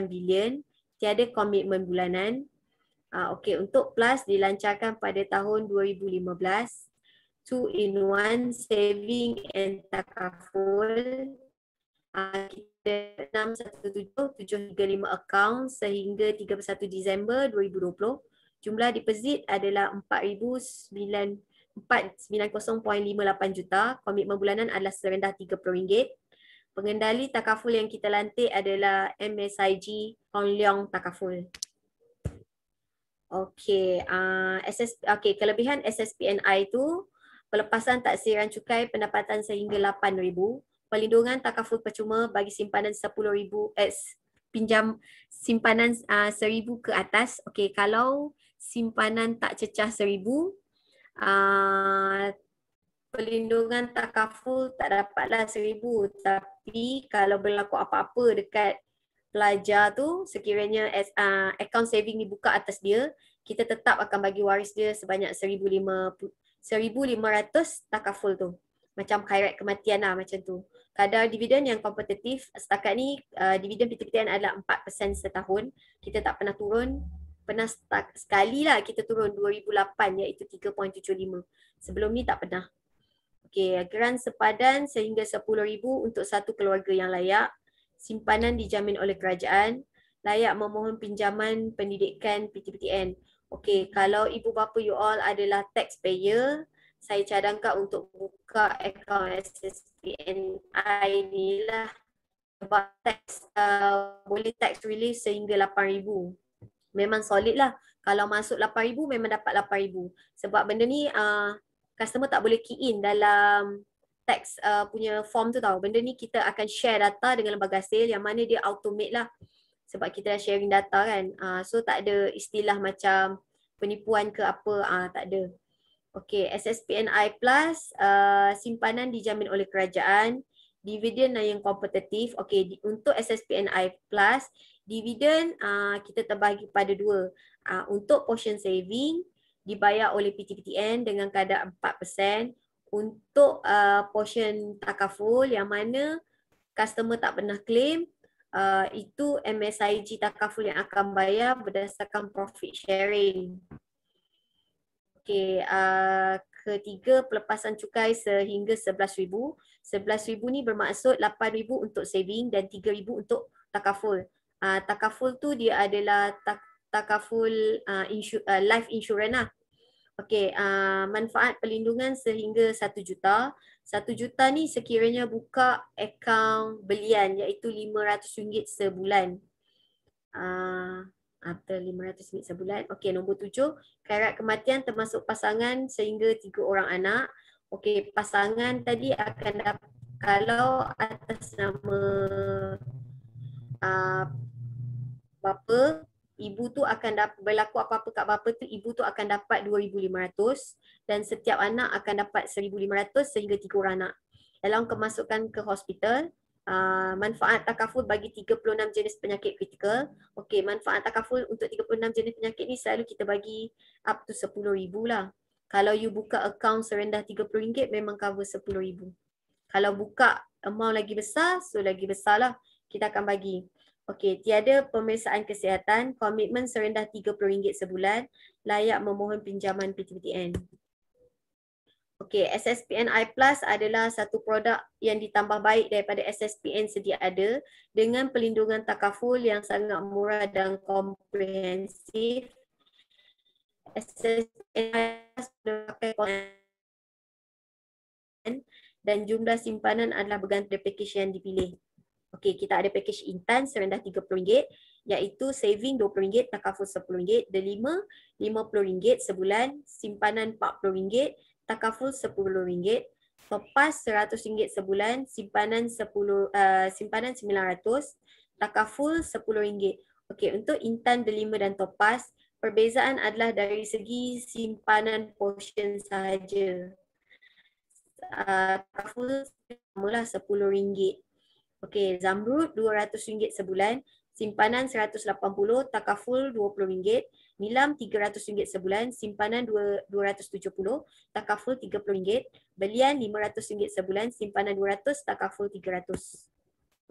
bilion. Tiada komitmen bulanan. Uh, okay, untuk PLUS dilancarkan pada tahun 2015. 2-in-1 saving and takaful Ah, kita 617735 account sehingga 31 Disember 2020 jumlah deposit adalah 4,490.58 juta komitmen bulanan adalah serendah RM30 pengendali takaful yang kita lantik adalah MSIG Hong Leong Takaful Okey, uh, ah, SS, okey kelebihan SSPNI itu pelepasan taksiran cukai pendapatan sehingga 8,000 pelindungan takaful percuma bagi simpanan 10000 eh pinjam simpanan uh, ah, 1000 ke atas okey kalau simpanan tak cecah 1000 uh, ah, pelindungan takaful tak dapatlah 1000 tapi kalau berlaku apa-apa dekat pelajar tu sekiranya as, uh, eh, ah, account saving dibuka atas dia kita tetap akan bagi waris dia sebanyak 1500 1500 takaful tu macam kairat kematian lah macam tu kadar dividen yang kompetitif setakat ni uh, dividen PTPTN adalah 4% setahun. Kita tak pernah turun. Pernah setak, sekali lah kita turun 2008 iaitu 3.75. Sebelum ni tak pernah. Okey, geran sepadan sehingga 10000 untuk satu keluarga yang layak. Simpanan dijamin oleh kerajaan. Layak memohon pinjaman pendidikan PTPTN. Okey, kalau ibu bapa you all adalah taxpayer, saya cadangkan untuk buka akaun SSPNI ni lah sebab tax uh, boleh tax release sehingga 8000 memang solid lah kalau masuk 8000 memang dapat 8000 sebab benda ni uh, customer tak boleh key in dalam tax uh, punya form tu tau benda ni kita akan share data dengan lembaga sale yang mana dia automate lah sebab kita dah sharing data kan uh, so tak ada istilah macam penipuan ke apa uh, tak ada Okey, SSPNI plus uh, simpanan dijamin oleh kerajaan, dividen yang kompetitif. Okey, untuk SSPNI plus, dividen uh, kita terbagi pada dua. Uh, untuk portion saving dibayar oleh PTPTN dengan kadar 4%. Untuk uh, portion takaful yang mana customer tak pernah claim, Uh, itu MSIG takaful yang akan bayar berdasarkan profit sharing Okey, uh, ketiga pelepasan cukai sehingga 11000. 11000 ni bermaksud 8000 untuk saving dan 3000 untuk takaful. Uh, takaful tu dia adalah tak, takaful uh, insu, uh, life insurance lah. Okey, uh, manfaat perlindungan sehingga 1 juta. 1 juta ni sekiranya buka akaun belian iaitu RM500 sebulan. Uh, after 500 ringgit sebulan. Okey, nombor tujuh, karat kematian termasuk pasangan sehingga tiga orang anak. Okey, pasangan tadi akan dapat kalau atas nama uh, bapa, ibu tu akan dapat berlaku apa-apa kat bapa tu, ibu tu akan dapat 2500 dan setiap anak akan dapat 1500 sehingga tiga orang anak. Dalam kemasukan ke hospital, Ah, manfaat takaful bagi 36 jenis penyakit kritikal. Okey, manfaat takaful untuk 36 jenis penyakit ni selalu kita bagi up to 10,000 lah. Kalau you buka account serendah RM30 memang cover 10,000. Kalau buka amount lagi besar, so lagi besar lah kita akan bagi. Okey, tiada pemeriksaan kesihatan, komitmen serendah RM30 sebulan, layak memohon pinjaman PTPTN. Okey, SSPN i Plus adalah satu produk yang ditambah baik daripada SSPN sedia ada dengan pelindungan takaful yang sangat murah dan komprehensif. SSPN i Plus berpakaian komponen dan jumlah simpanan adalah bergantung dari package yang dipilih. Okey, kita ada package Intan serendah RM30 iaitu saving RM20, takaful RM10, delima RM50 sebulan, simpanan RM40, takaful sepuluh ringgit, Topas seratus ringgit sebulan, simpanan sepuluh, uh, simpanan ratus, takaful sepuluh ringgit. Okey, untuk Intan Delima dan Topas perbezaan adalah dari segi simpanan portion sahaja. Ah, takaful mula sepuluh ringgit. Okey, Zamrud dua ratus ringgit sebulan, simpanan seratus lapan puluh, takaful dua puluh ringgit. Milam RM300 sebulan, simpanan RM270, takaful RM30, belian RM500 sebulan, simpanan RM200, takaful RM300.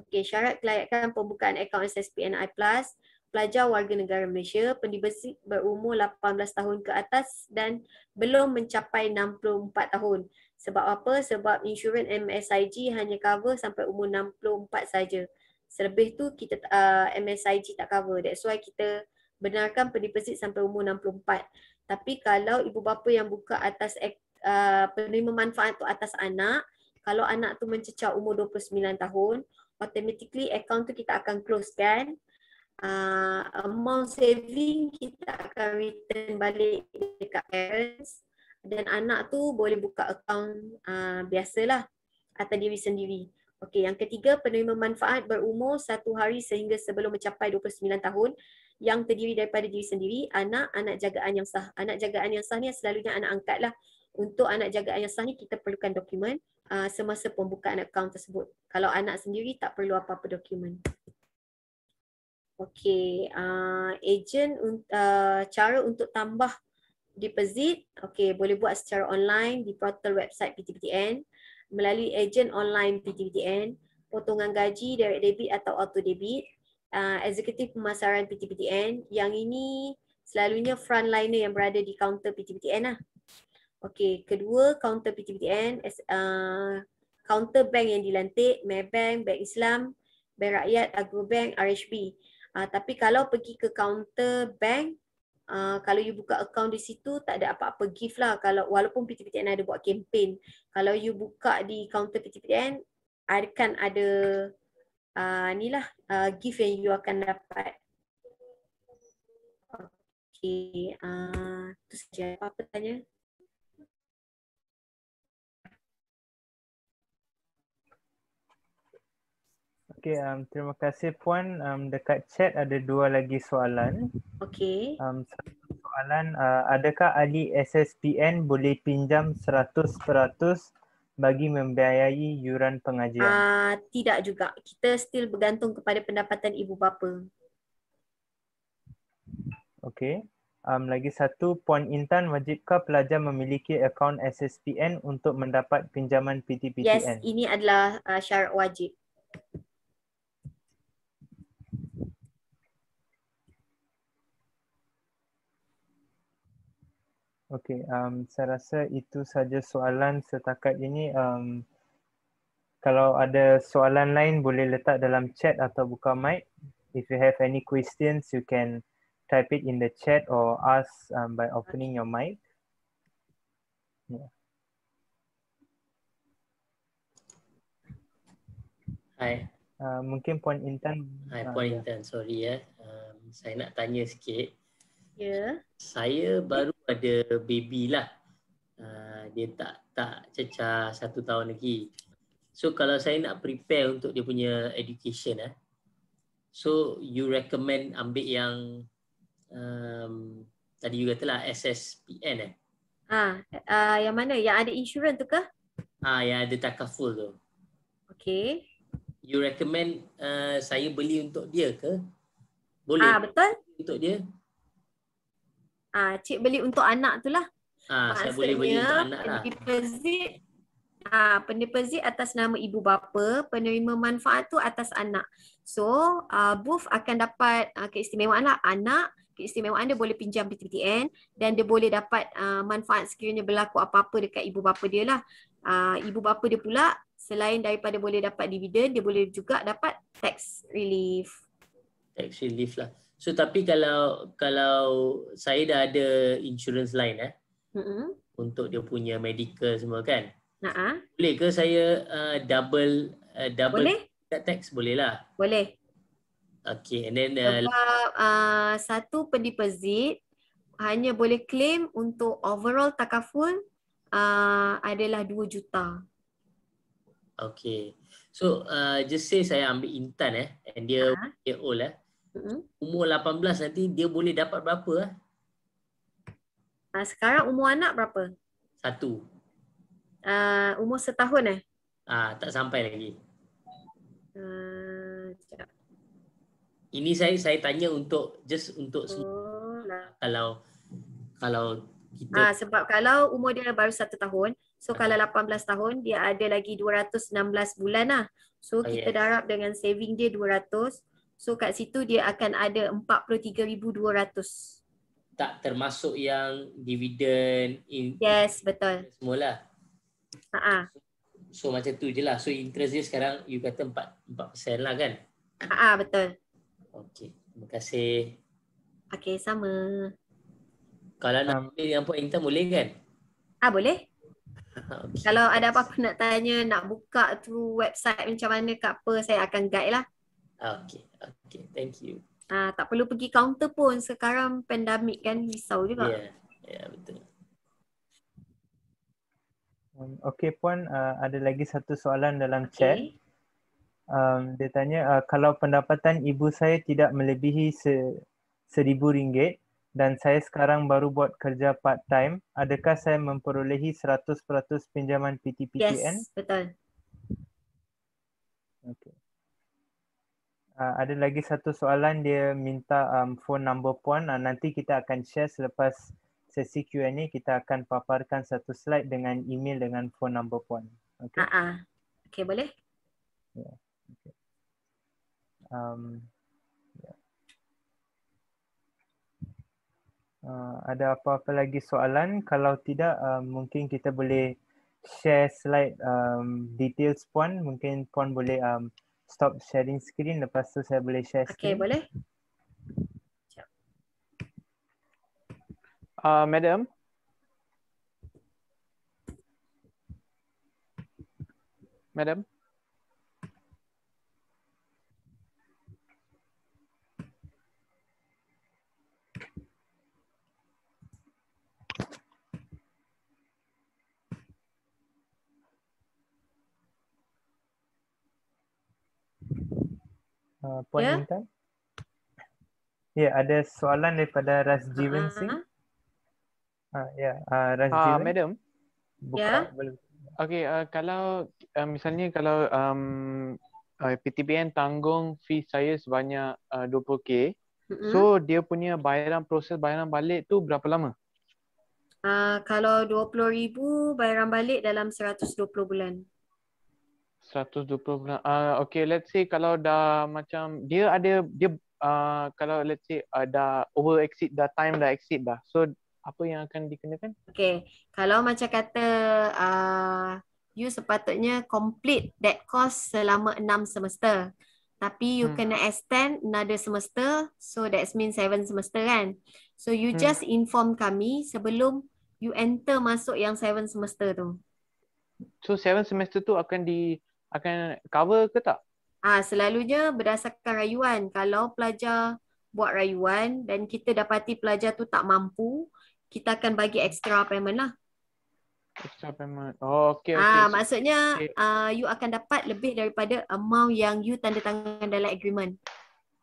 Okey, syarat kelayakan pembukaan akaun SSPNI Plus, pelajar warga negara Malaysia, pendibesi berumur 18 tahun ke atas dan belum mencapai 64 tahun. Sebab apa? Sebab insurans MSIG hanya cover sampai umur 64 saja. Selebih tu kita uh, ah, MSIG tak cover. That's why kita benarkan pendeposit sampai umur 64. Tapi kalau ibu bapa yang buka atas uh, penerima manfaat tu atas anak, kalau anak tu mencecah umur 29 tahun, automatically account tu kita akan close kan. Uh, amount saving kita akan return balik dekat parents dan anak tu boleh buka account uh, biasalah atas diri sendiri. Okey, yang ketiga penerima manfaat berumur satu hari sehingga sebelum mencapai 29 tahun yang terdiri daripada diri sendiri, anak, anak jagaan yang sah. Anak jagaan yang sah ni selalunya anak angkat lah. Untuk anak jagaan yang sah ni kita perlukan dokumen uh, semasa pembukaan akaun tersebut. Kalau anak sendiri tak perlu apa-apa dokumen. Okay, uh, agent uh, cara untuk tambah deposit, okay boleh buat secara online di portal website PTPTN melalui agent online PTPTN, potongan gaji, direct debit atau auto debit, uh, eksekutif pemasaran PTPTN yang ini selalunya frontliner yang berada di kaunter PTPTN lah. Okey, kedua kaunter PTPTN uh, kaunter bank yang dilantik Maybank, Bank Islam, Bank Rakyat, Agrobank, RHB. Uh, tapi kalau pergi ke kaunter bank Uh, kalau you buka account di situ tak ada apa-apa gift lah kalau walaupun PTPTN ada buat kempen kalau you buka di counter PTPTN akan ada uh, inilah uh, gift yang you akan dapat. Okay, itu ah, tu saja. Apa pertanyaan? Okay, um, terima kasih Puan. Um, dekat chat ada dua lagi soalan. Okay. Um, satu soalan, uh, adakah ahli SSPN boleh pinjam 100% bagi membiayai yuran pengajian? Uh, tidak juga. Kita still bergantung kepada pendapatan ibu bapa. Okey. Um, lagi satu, Puan Intan, wajibkah pelajar memiliki akaun SSPN untuk mendapat pinjaman PTPTN? Yes, ini adalah uh, syarat wajib. Okay, um, saya rasa itu saja soalan setakat ini. Um, kalau ada soalan lain boleh letak dalam chat atau buka mic. If you have any questions, you can type it in the chat or ask um, by opening your mic. Yeah. Hi. Uh, mungkin Puan Intan. Hi, ah, Puan ya. Intan. Sorry ya. Um, saya nak tanya sikit. Ya. Yeah. Saya baru pada baby lah. Uh, dia tak tak cecah satu tahun lagi. So kalau saya nak prepare untuk dia punya education eh. So you recommend ambil yang um, tadi you kata lah SSPN eh. Ah, ha, uh, yang mana? Yang ada insurans tu ke? Ah, ha, yang ada takaful tu. Okay. You recommend uh, saya beli untuk dia ke? Boleh. Ah, ha, betul. Untuk dia? Ah, cik beli untuk anak tu lah. Ah, saya boleh beli untuk anak lah. Deposit Ha, pendeposit atas nama ibu bapa, penerima manfaat tu atas anak. So, uh, ah, booth akan dapat uh, keistimewaan lah. Anak, keistimewaan dia boleh pinjam PTPTN dan dia boleh dapat uh, manfaat sekiranya berlaku apa-apa dekat ibu bapa dia lah. Uh, ibu bapa dia pula, selain daripada boleh dapat dividen, dia boleh juga dapat tax relief. Tax relief lah. So tapi kalau kalau saya dah ada insurance lain eh. Mm-hmm. Untuk dia punya medical semua kan? Uh-huh. Boleh ke saya uh, double uh, double boleh? tax boleh lah. Boleh. Okay and then uh, Sebab, uh, satu pendeposit hanya boleh claim untuk overall takaful uh, adalah dua juta. Okay. So uh, just say saya ambil Intan eh and dia uh-huh. old eh. Mm-hmm. Umur 18 nanti dia boleh dapat berapa? Eh? Ah sekarang umur anak berapa? Satu. Uh, umur setahun eh? Ah tak sampai lagi. Uh, Ini saya saya tanya untuk just untuk oh, semua. kalau kalau kita ah, sebab kalau umur dia baru satu tahun, so kalau 18 tahun dia ada lagi 216 bulan lah. So oh, kita yes. darab dengan saving dia 200 So kat situ dia akan ada 43,200. Tak termasuk yang dividen In- yes, betul. Semula. Ha so, so macam tu je lah. So interest dia sekarang you kata 4, 4% lah kan? Ha betul. Okay. Terima kasih. Okay, sama. Kalau nak ambil yang pun Intan boleh kan? Ah boleh. Okay. Kalau ada apa-apa nak tanya, nak buka tu website macam mana ke apa, saya akan guide lah. Okay, okay. Thank you. Ah, tak perlu pergi kaunter pun. Sekarang pandemik kan, risau juga. Ya, yeah. ya yeah, betul. Um, okay Puan, uh, ada lagi satu soalan dalam chat. Okay. Um, dia tanya, uh, kalau pendapatan ibu saya tidak melebihi seribu ringgit dan saya sekarang baru buat kerja part time, adakah saya memperolehi seratus peratus pinjaman PTPTN? Yes, betul. Okay. Ah, ada lagi satu soalan dia minta um, phone number puan uh, nanti kita akan share selepas sesi Q&A kita akan paparkan satu slide dengan email dengan phone number puan. Okey. Ha uh-uh. Okey boleh? Ya. Yeah. Okey. Um Uh, ada apa-apa lagi soalan? Kalau tidak, uh, mungkin kita boleh share slide um, details puan. Mungkin puan boleh um, stop sharing screen lepas tu saya boleh share screen. Okay, boleh. Ah, uh, madam. Madam. Uh, Puan yeah. Intan. Ya, yeah, ada soalan daripada Ras Jeevan uh-huh. Singh. Ah, uh, ya, yeah. uh, Ras uh, ah, Jeevan. Madam. Buka. Yeah. Ya? Belum. Okay, uh, kalau uh, misalnya kalau um, uh, PTPN tanggung fee saya sebanyak uh, 20K, mm-hmm. so dia punya bayaran proses bayaran balik tu berapa lama? Uh, kalau 20,000 bayaran balik dalam 120 bulan. 120 gram. Ah uh, okay let's say kalau dah macam dia ada dia uh, kalau let's say uh, over exceed dah time dah exceed dah. So apa yang akan dikenakan? Okay. Kalau macam kata uh, you sepatutnya complete that course selama 6 semester. Tapi you hmm. kena extend another semester. So that means 7 semester kan. So you hmm. just inform kami sebelum you enter masuk yang 7 semester tu. So 7 semester tu akan di akan cover ke tak? Ah selalunya berdasarkan rayuan. Kalau pelajar buat rayuan dan kita dapati pelajar tu tak mampu, kita akan bagi extra payment lah. Extra payment. Oh, okay, okay. Ah maksudnya okay. Uh, ah, you akan dapat lebih daripada amount yang you tanda tangan dalam agreement.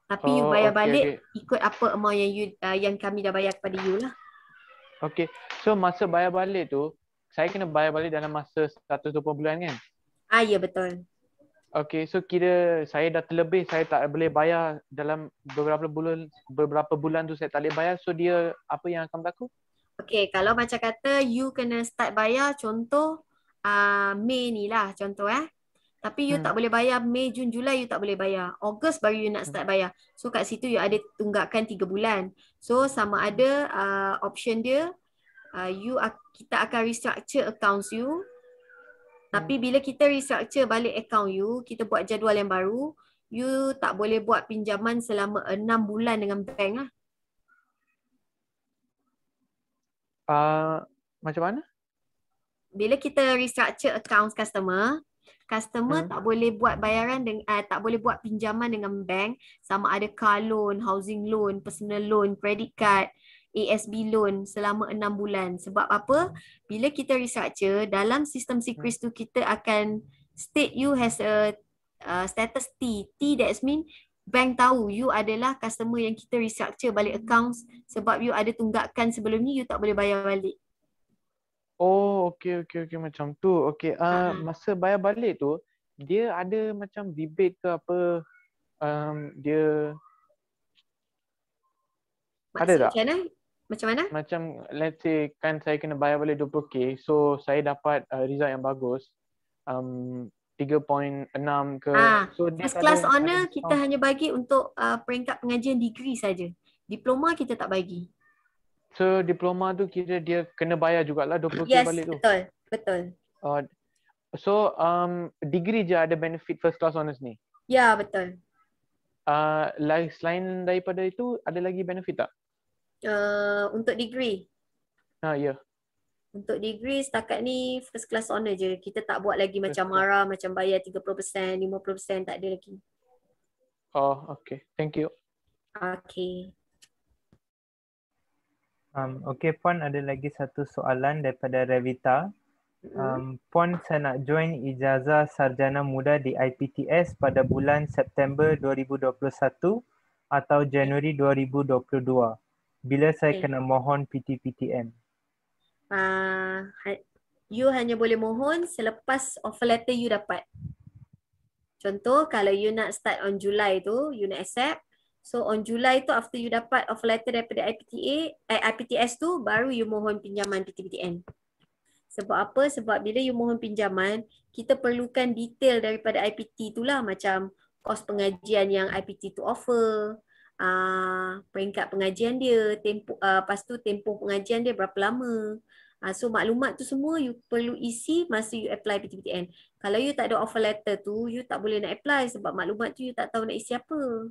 Tapi oh, you bayar okay, balik okay. ikut apa amount yang you uh, yang kami dah bayar kepada you lah. Okay. So masa bayar balik tu, saya kena bayar balik dalam masa 120 bulan kan? Ah ya betul. Okay, so kira saya dah terlebih, saya tak boleh bayar dalam beberapa bulan beberapa bulan tu saya tak boleh bayar. So dia apa yang akan berlaku? Okay, kalau macam kata you kena start bayar contoh uh, ah, Mei ni lah contoh eh. Tapi you hmm. tak boleh bayar Mei, Jun, Julai you tak boleh bayar. August baru you nak hmm. start bayar. So kat situ you ada tunggakan 3 bulan. So sama ada uh, option dia uh, you kita akan restructure accounts you tapi hmm. bila kita restructure balik account you, kita buat jadual yang baru, you tak boleh buat pinjaman selama enam bulan dengan bank lah. Uh, macam mana? Bila kita restructure accounts customer, customer hmm. tak boleh buat bayaran dengan uh, eh, tak boleh buat pinjaman dengan bank sama ada car loan, housing loan, personal loan, credit card, ASB loan selama enam bulan. Sebab apa? Bila kita researcher, dalam sistem Secrets tu kita akan state you has a uh, status T. T that means bank tahu you adalah customer yang kita restructure balik accounts sebab you ada tunggakan sebelum ni you tak boleh bayar balik. Oh, okey okey okey macam tu. Okey, uh, uh-huh. masa bayar balik tu dia ada macam rebate ke apa um, dia Maksud ada tak? Macam mana? Macam mana? Macam let's say kan saya kena bayar balik 20k. So saya dapat uh, result yang bagus. Um, 3.6 ke. Ha, so class ada, honor ada kita hanya bagi untuk uh, peringkat pengajian degree saja. Diploma kita tak bagi. So diploma tu kira dia kena bayar jugalah 20k yes, balik tu. Yes, betul. Betul. Uh, so um, degree je ada benefit first class honors ni? Ya, yeah, betul. Uh, selain daripada itu, ada lagi benefit tak? Uh, untuk degree. Ha ya. Yeah. Untuk degree setakat ni first class honor je. Kita tak buat lagi macam marah macam bayar 30%, 50% tak ada lagi. Oh, okay. Thank you. Okay. Um, okay Puan, ada lagi satu soalan daripada Revita. Mm-hmm. Um, Puan, saya nak join ijazah sarjana muda di IPTS pada bulan September 2021 atau Januari 2022 bila saya okay. kena mohon PTPTN? Uh, ah, ha- you hanya boleh mohon selepas offer letter you dapat. Contoh, kalau you nak start on Julai tu, you nak accept. So on Julai tu after you dapat offer letter daripada IPTA, eh, IPTS tu baru you mohon pinjaman PTPTN. Sebab apa? Sebab bila you mohon pinjaman, kita perlukan detail daripada IPT tu lah macam kos pengajian yang IPT tu offer, uh, peringkat pengajian dia, tempo uh, lepas tu tempoh pengajian dia berapa lama. Uh, so maklumat tu semua you perlu isi masa you apply PTPTN. Kalau you tak ada offer letter tu, you tak boleh nak apply sebab maklumat tu you tak tahu nak isi apa.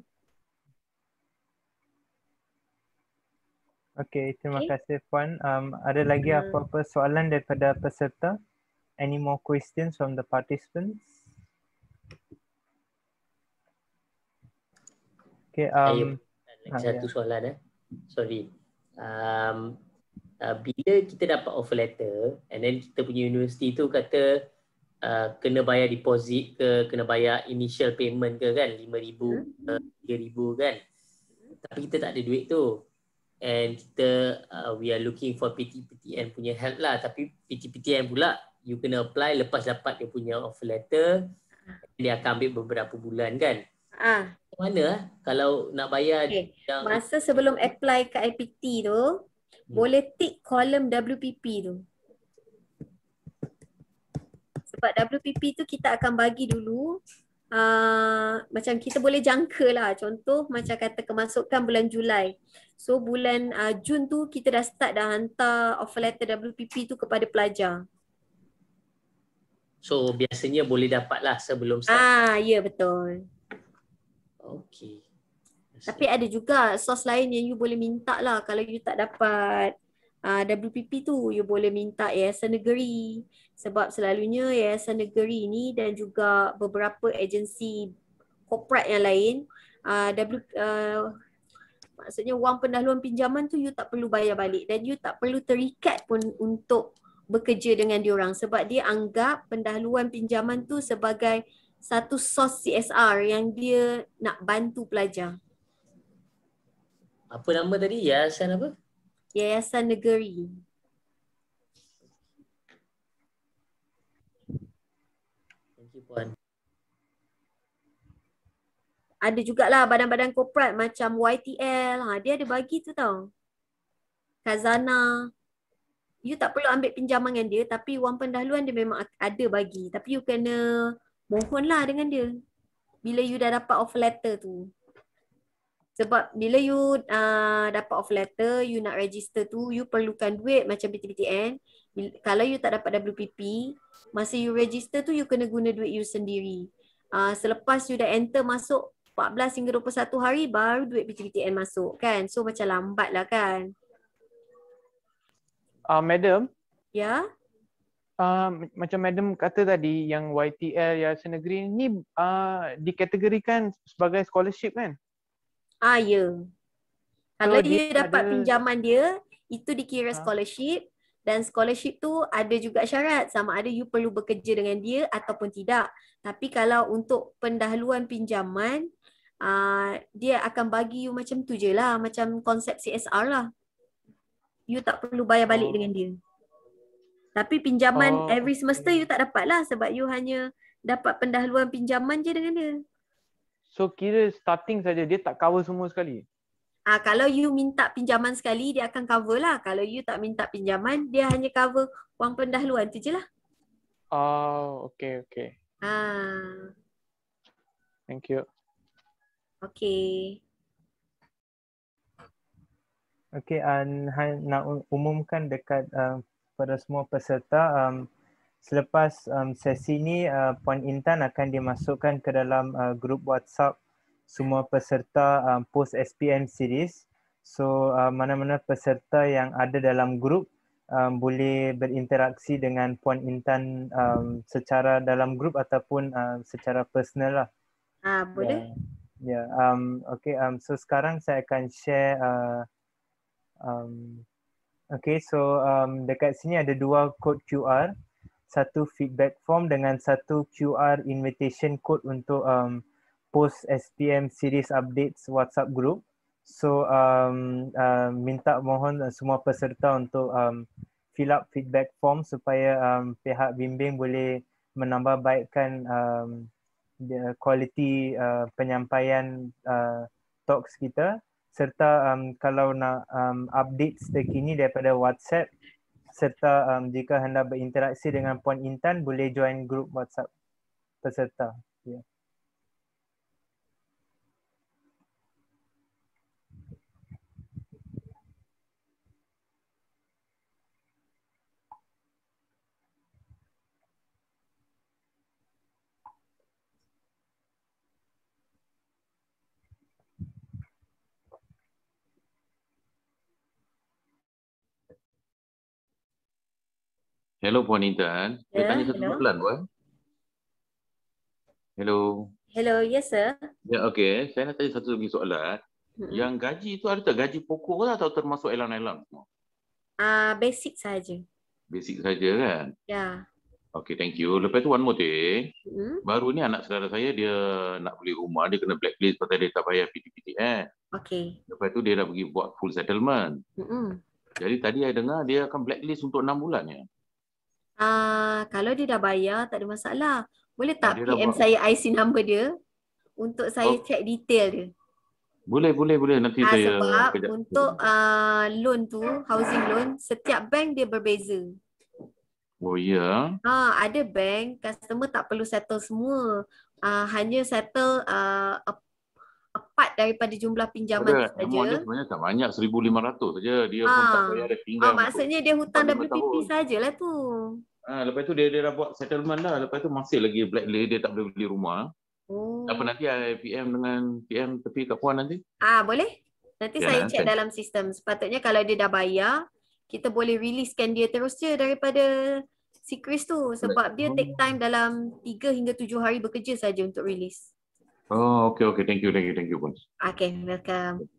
Okay, terima okay. kasih Puan. Um, ada lagi hmm. apa-apa hmm. soalan daripada peserta? Any more questions from the participants? Okay. Um, Ayu, lagi ah, satu yeah. soalan eh. Sorry. Um, uh, bila kita dapat offer letter and then kita punya universiti tu kata uh, kena bayar deposit ke, kena bayar initial payment ke kan, RM5,000, RM3,000 hmm. uh, kan. Tapi kita tak ada duit tu. And kita, uh, we are looking for PTPTN punya help lah. Tapi PTPTN pula, you kena apply lepas dapat dia punya offer letter. Dia akan ambil beberapa bulan kan. Ah. Ha. Mana eh? kalau nak bayar okay. yang... masa sebelum apply ke IPT tu hmm. boleh tick kolom WPP tu. Sebab WPP tu kita akan bagi dulu Uh, macam kita boleh jangka lah Contoh macam kata kemasukan bulan Julai So bulan uh, Jun tu kita dah start dah hantar offer letter WPP tu kepada pelajar So biasanya boleh dapat lah sebelum start Ah Ya yeah, betul Okay. Tapi ada juga sos lain yang you boleh minta lah kalau you tak dapat uh, ah, WPP tu you boleh minta Yayasan Negeri sebab selalunya Yayasan Negeri ni dan juga beberapa agensi korporat yang lain uh, w, uh, maksudnya wang pendahuluan pinjaman tu you tak perlu bayar balik dan you tak perlu terikat pun untuk bekerja dengan diorang sebab dia anggap pendahuluan pinjaman tu sebagai satu sos CSR yang dia nak bantu pelajar. Apa nama tadi? Yayasan apa? Yayasan Negeri. Thank you, Puan. Ada jugalah badan-badan korporat macam YTL. Ha, dia ada bagi tu tau. Kazana. You tak perlu ambil pinjaman dengan dia tapi wang pendahuluan dia memang ada bagi. Tapi you kena mohonlah dengan dia bila you dah dapat offer letter tu sebab bila you uh, dapat offer letter you nak register tu you perlukan duit macam BTBTN kalau you tak dapat WPP masa you register tu you kena guna duit you sendiri uh, selepas you dah enter masuk 14 hingga 21 hari baru duit BTBTN masuk kan so macam lambat lah kan uh, Madam Ya yeah? uh, macam madam kata tadi yang YTL ya senegri ni uh, dikategorikan sebagai scholarship kan? Ah ya. Kalau dia, dia dapat ada... pinjaman dia, itu dikira ah. scholarship dan scholarship tu ada juga syarat sama ada you perlu bekerja dengan dia ataupun tidak. Tapi kalau untuk pendahuluan pinjaman Uh, dia akan bagi you macam tu je lah Macam konsep CSR lah You tak perlu bayar balik oh. dengan dia tapi pinjaman oh, every semester okay. you tak dapat lah sebab you hanya dapat pendahuluan pinjaman je dengan dia. So kira starting saja dia tak cover semua sekali? Ah Kalau you minta pinjaman sekali dia akan cover lah. Kalau you tak minta pinjaman dia hanya cover wang pendahuluan tu je lah. Oh okay okay. Ah. Thank you. Okay. Okay, uh, nak umumkan dekat uh, kepada semua peserta. Um, selepas um, sesi ini, uh, Puan Intan akan dimasukkan ke dalam uh, grup WhatsApp semua peserta um, post SPM series. So uh, mana-mana uh, peserta yang ada dalam grup um, boleh berinteraksi dengan Puan Intan um, secara dalam grup ataupun uh, secara personal lah. Ah ya. boleh. Ya. Yeah. Yeah. Um, okay. Um, so sekarang saya akan share. Uh, um, Okay, so um, dekat sini ada dua kod QR, satu feedback form dengan satu QR invitation code untuk um, post SPM series updates WhatsApp group. So um, uh, minta mohon semua peserta untuk um, fill up feedback form supaya um, pihak bimbing boleh menambah baikkan um, the uh, penyampaian uh, talks kita serta um, kalau nak um, update terkini daripada WhatsApp serta um, jika hendak berinteraksi dengan Puan Intan boleh join grup WhatsApp peserta. Hello Puan Intan. Saya tanya satu hello. soalan Puan. Hello. Hello, yes sir. Ya, yeah, okay. Saya nak tanya satu lagi soalan. hmm Yang gaji itu ada tak gaji pokok lah atau termasuk elang-elang Ah, uh, basic saja. Basic saja kan? Ya. Yeah. Okay, thank you. Lepas tu one more thing. hmm Baru ni anak saudara saya dia nak beli rumah, dia kena blacklist sebab dia tak bayar PTPTN. Eh? Okay. Lepas tu dia dah pergi buat full settlement. mm Jadi tadi saya dengar dia akan blacklist untuk enam bulan ya. Eh? Ah, kalau dia dah bayar tak ada masalah. Boleh tak dia PM saya IC number dia untuk saya oh. check detail dia? Boleh, boleh, boleh. Nanti ah, saya sebab kejap. untuk uh, loan tu, housing loan, setiap bank dia berbeza. Oh ya. Ha, ah, ada bank customer tak perlu settle semua. Ah, hanya settle uh, ah, part daripada jumlah pinjaman saja. Memang dia sebenarnya tak banyak 1500 saja dia ha. pun tak payah ah. ada pinggan. Ah, maksudnya dia hutang WPP sajalah tu. Ha, lepas tu dia dia dah buat settlement dah. Lepas tu masih lagi black lady dia tak boleh beli rumah. Oh. Apa nanti I PM dengan PM tepi kat puan nanti? Ah, boleh. Nanti ya, saya nanti. check dalam sistem. Sepatutnya kalau dia dah bayar, kita boleh releasekan dia terus je daripada si Chris tu sebab dia take oh. time dalam 3 hingga 7 hari bekerja saja untuk release. Oh, okay, okay. Thank you, thank you, thank you, pun Okay, welcome.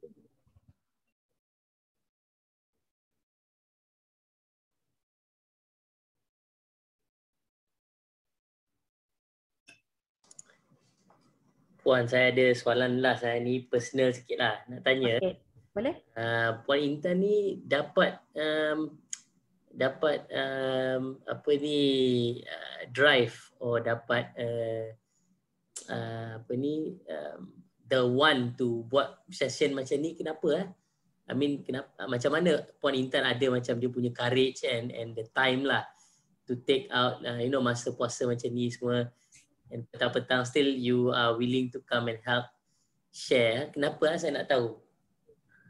Puan, saya ada soalan last lah. Ni personal sikit lah nak tanya. Okay. Boleh? Uh, Puan Intan ni dapat um, dapat um, apa ni uh, drive or dapat uh, uh, apa ni um, the one to buat session macam ni kenapa eh? I mean kenapa uh, macam mana Puan Intan ada macam dia punya courage and and the time lah to take out uh, you know masa puasa macam ni semua and petang-petang still you are willing to come and help share. Kenapa lah saya nak tahu?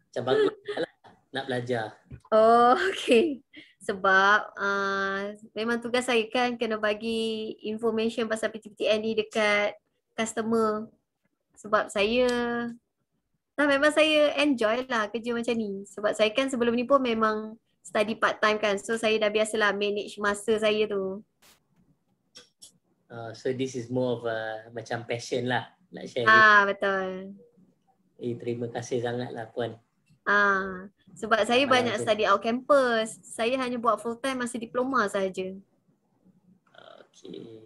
Macam hmm. bagus lah nak belajar. Oh, okay. Sebab uh, memang tugas saya kan kena bagi information pasal PTPTN ni dekat customer. Sebab saya Nah, memang saya enjoy lah kerja macam ni. Sebab saya kan sebelum ni pun memang study part time kan. So saya dah biasalah manage masa saya tu. Oh, so this is more of a macam passion lah nak share. Ah, betul. Eh, terima kasih sangat lah Puan. Ah, sebab saya ah, banyak betul. study out campus. Saya hanya buat full time masa diploma saja. Okay.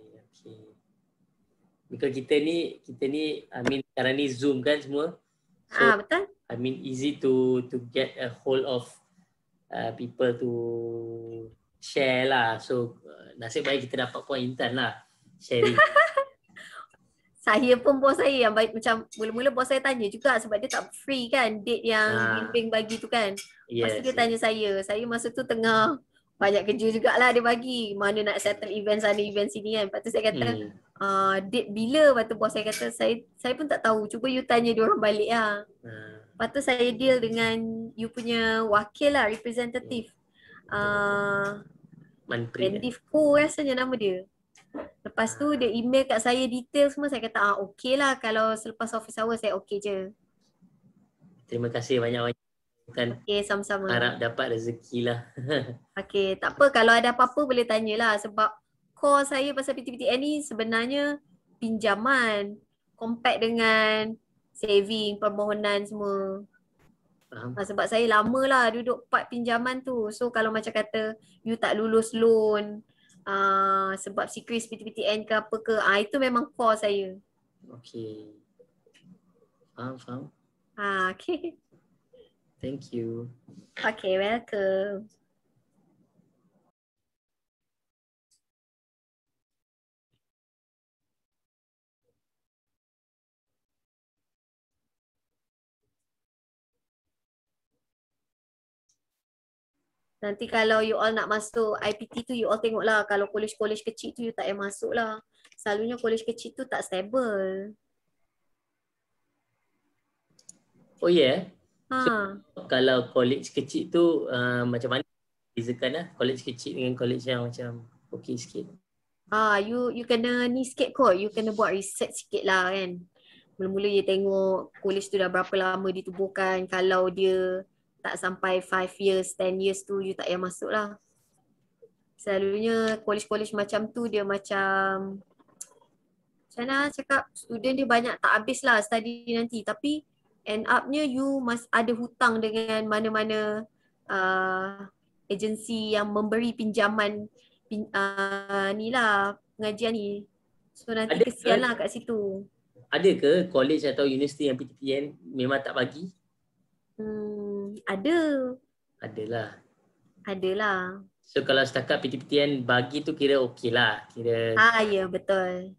Because kita ni kita ni I mean sekarang ni zoom kan semua. So, ah betul. I mean easy to to get a hold of uh, people to share lah. So uh, nasib baik kita dapat point intern lah. Sherry. saya pun bos saya yang baik macam mula-mula bos saya tanya juga sebab dia tak free kan date yang bimbing ah. bagi tu kan. Yes. Masa dia tanya saya, saya masa tu tengah banyak kerja jugalah dia bagi. Mana nak settle event sana, event sini kan. Lepas tu saya kata, hmm. uh, date bila? Lepas tu bos saya kata, saya saya pun tak tahu. Cuba you tanya dia orang balik lah. Hmm. Lepas tu saya deal dengan you punya wakil lah, representative. Hmm. Uh, Manpreet. Mandif Ko rasanya nama dia. Lepas tu dia email kat saya detail semua Saya kata ah, okey lah kalau selepas office hour saya okey je Terima kasih banyak-banyak Dan Okay sama-sama Harap dapat rezeki lah Okey, takpe. kalau ada apa-apa boleh tanya lah. Sebab core saya pasal PTPTN ni sebenarnya pinjaman Compact dengan saving, permohonan semua Faham. Ah, sebab saya lama lah duduk part pinjaman tu So kalau macam kata you tak lulus loan uh, sebab si Chris PTPTN ke apa ke. Uh, itu memang core saya. Okay. Faham, faham. Ah, uh, okay. Thank you. Okay, welcome. Nanti kalau you all nak masuk IPT tu, you all tengoklah kalau college-college kecil tu you tak payah masuk lah. Selalunya college kecil tu tak stable. Oh yeah. Ya, ha. So, kalau college kecil tu uh, macam mana bezakan lah college kecil dengan college yang macam okay sikit. Ah, you you kena ni sikit kot. You kena buat research sikit lah kan. Mula-mula dia tengok college tu dah berapa lama ditubuhkan. Kalau dia tak sampai 5 years, 10 years tu you tak payah masuk lah. Selalunya college-college macam tu dia macam macam mana cakap student dia banyak tak habis lah study nanti tapi end upnya you must ada hutang dengan mana-mana uh, agensi yang memberi pinjaman pin, uh, ni lah pengajian ni. So nanti ada kesian lah kat situ. Ada ke college atau universiti yang PTPN memang tak bagi? Hmm, ada. Adalah. Adalah. So kalau setakat PTPTN bagi tu kira okey lah. Kira... Ah ya yeah, betul.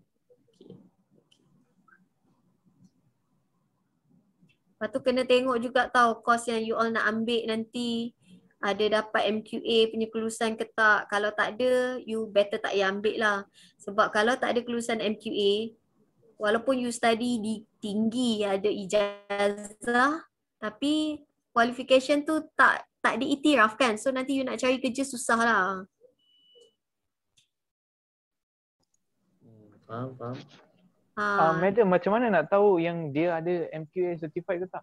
Lepas tu kena tengok juga tau kos yang you all nak ambil nanti. Ada dapat MQA punya kelulusan ke tak. Kalau tak ada, you better tak payah ambil lah. Sebab kalau tak ada kelulusan MQA, walaupun you study di tinggi ada ijazah, tapi qualification tu tak tak diiktiraf kan. So nanti you nak cari kerja susah lah. Hmm, faham, faham. Ha. Uh, ah, Madam, macam mana nak tahu yang dia ada MQA certified ke tak?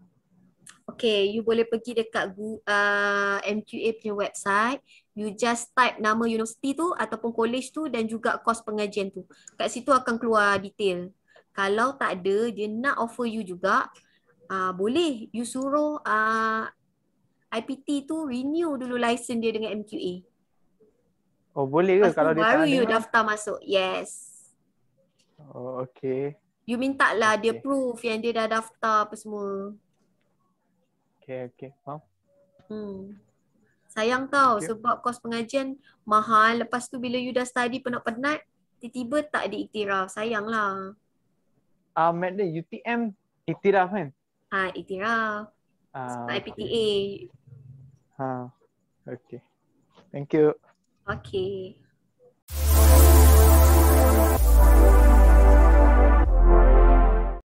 Okay, you boleh pergi dekat Google, uh, ah, MQA punya website. You just type nama universiti tu ataupun college tu dan juga kos pengajian tu. Kat situ akan keluar detail. Kalau tak ada, dia nak offer you juga uh, boleh you suruh uh, ah, IPT tu renew dulu lesen dia dengan MQA. Oh boleh ke Pasti kalau dia baru you daftar masuk. Yes. Oh okay. You minta lah okay. dia proof yang dia dah daftar apa semua. Okay okay faham. Hmm. Sayang tau okay. sebab kos pengajian mahal. Lepas tu bila you dah study penat-penat, tiba-tiba tak diiktiraf. Sayang lah. Ah, uh, Madam, UTM iktiraf kan? Ha, itiraf. Ha, sebab okay. IPTA. Ha, okay. Thank you. Okay.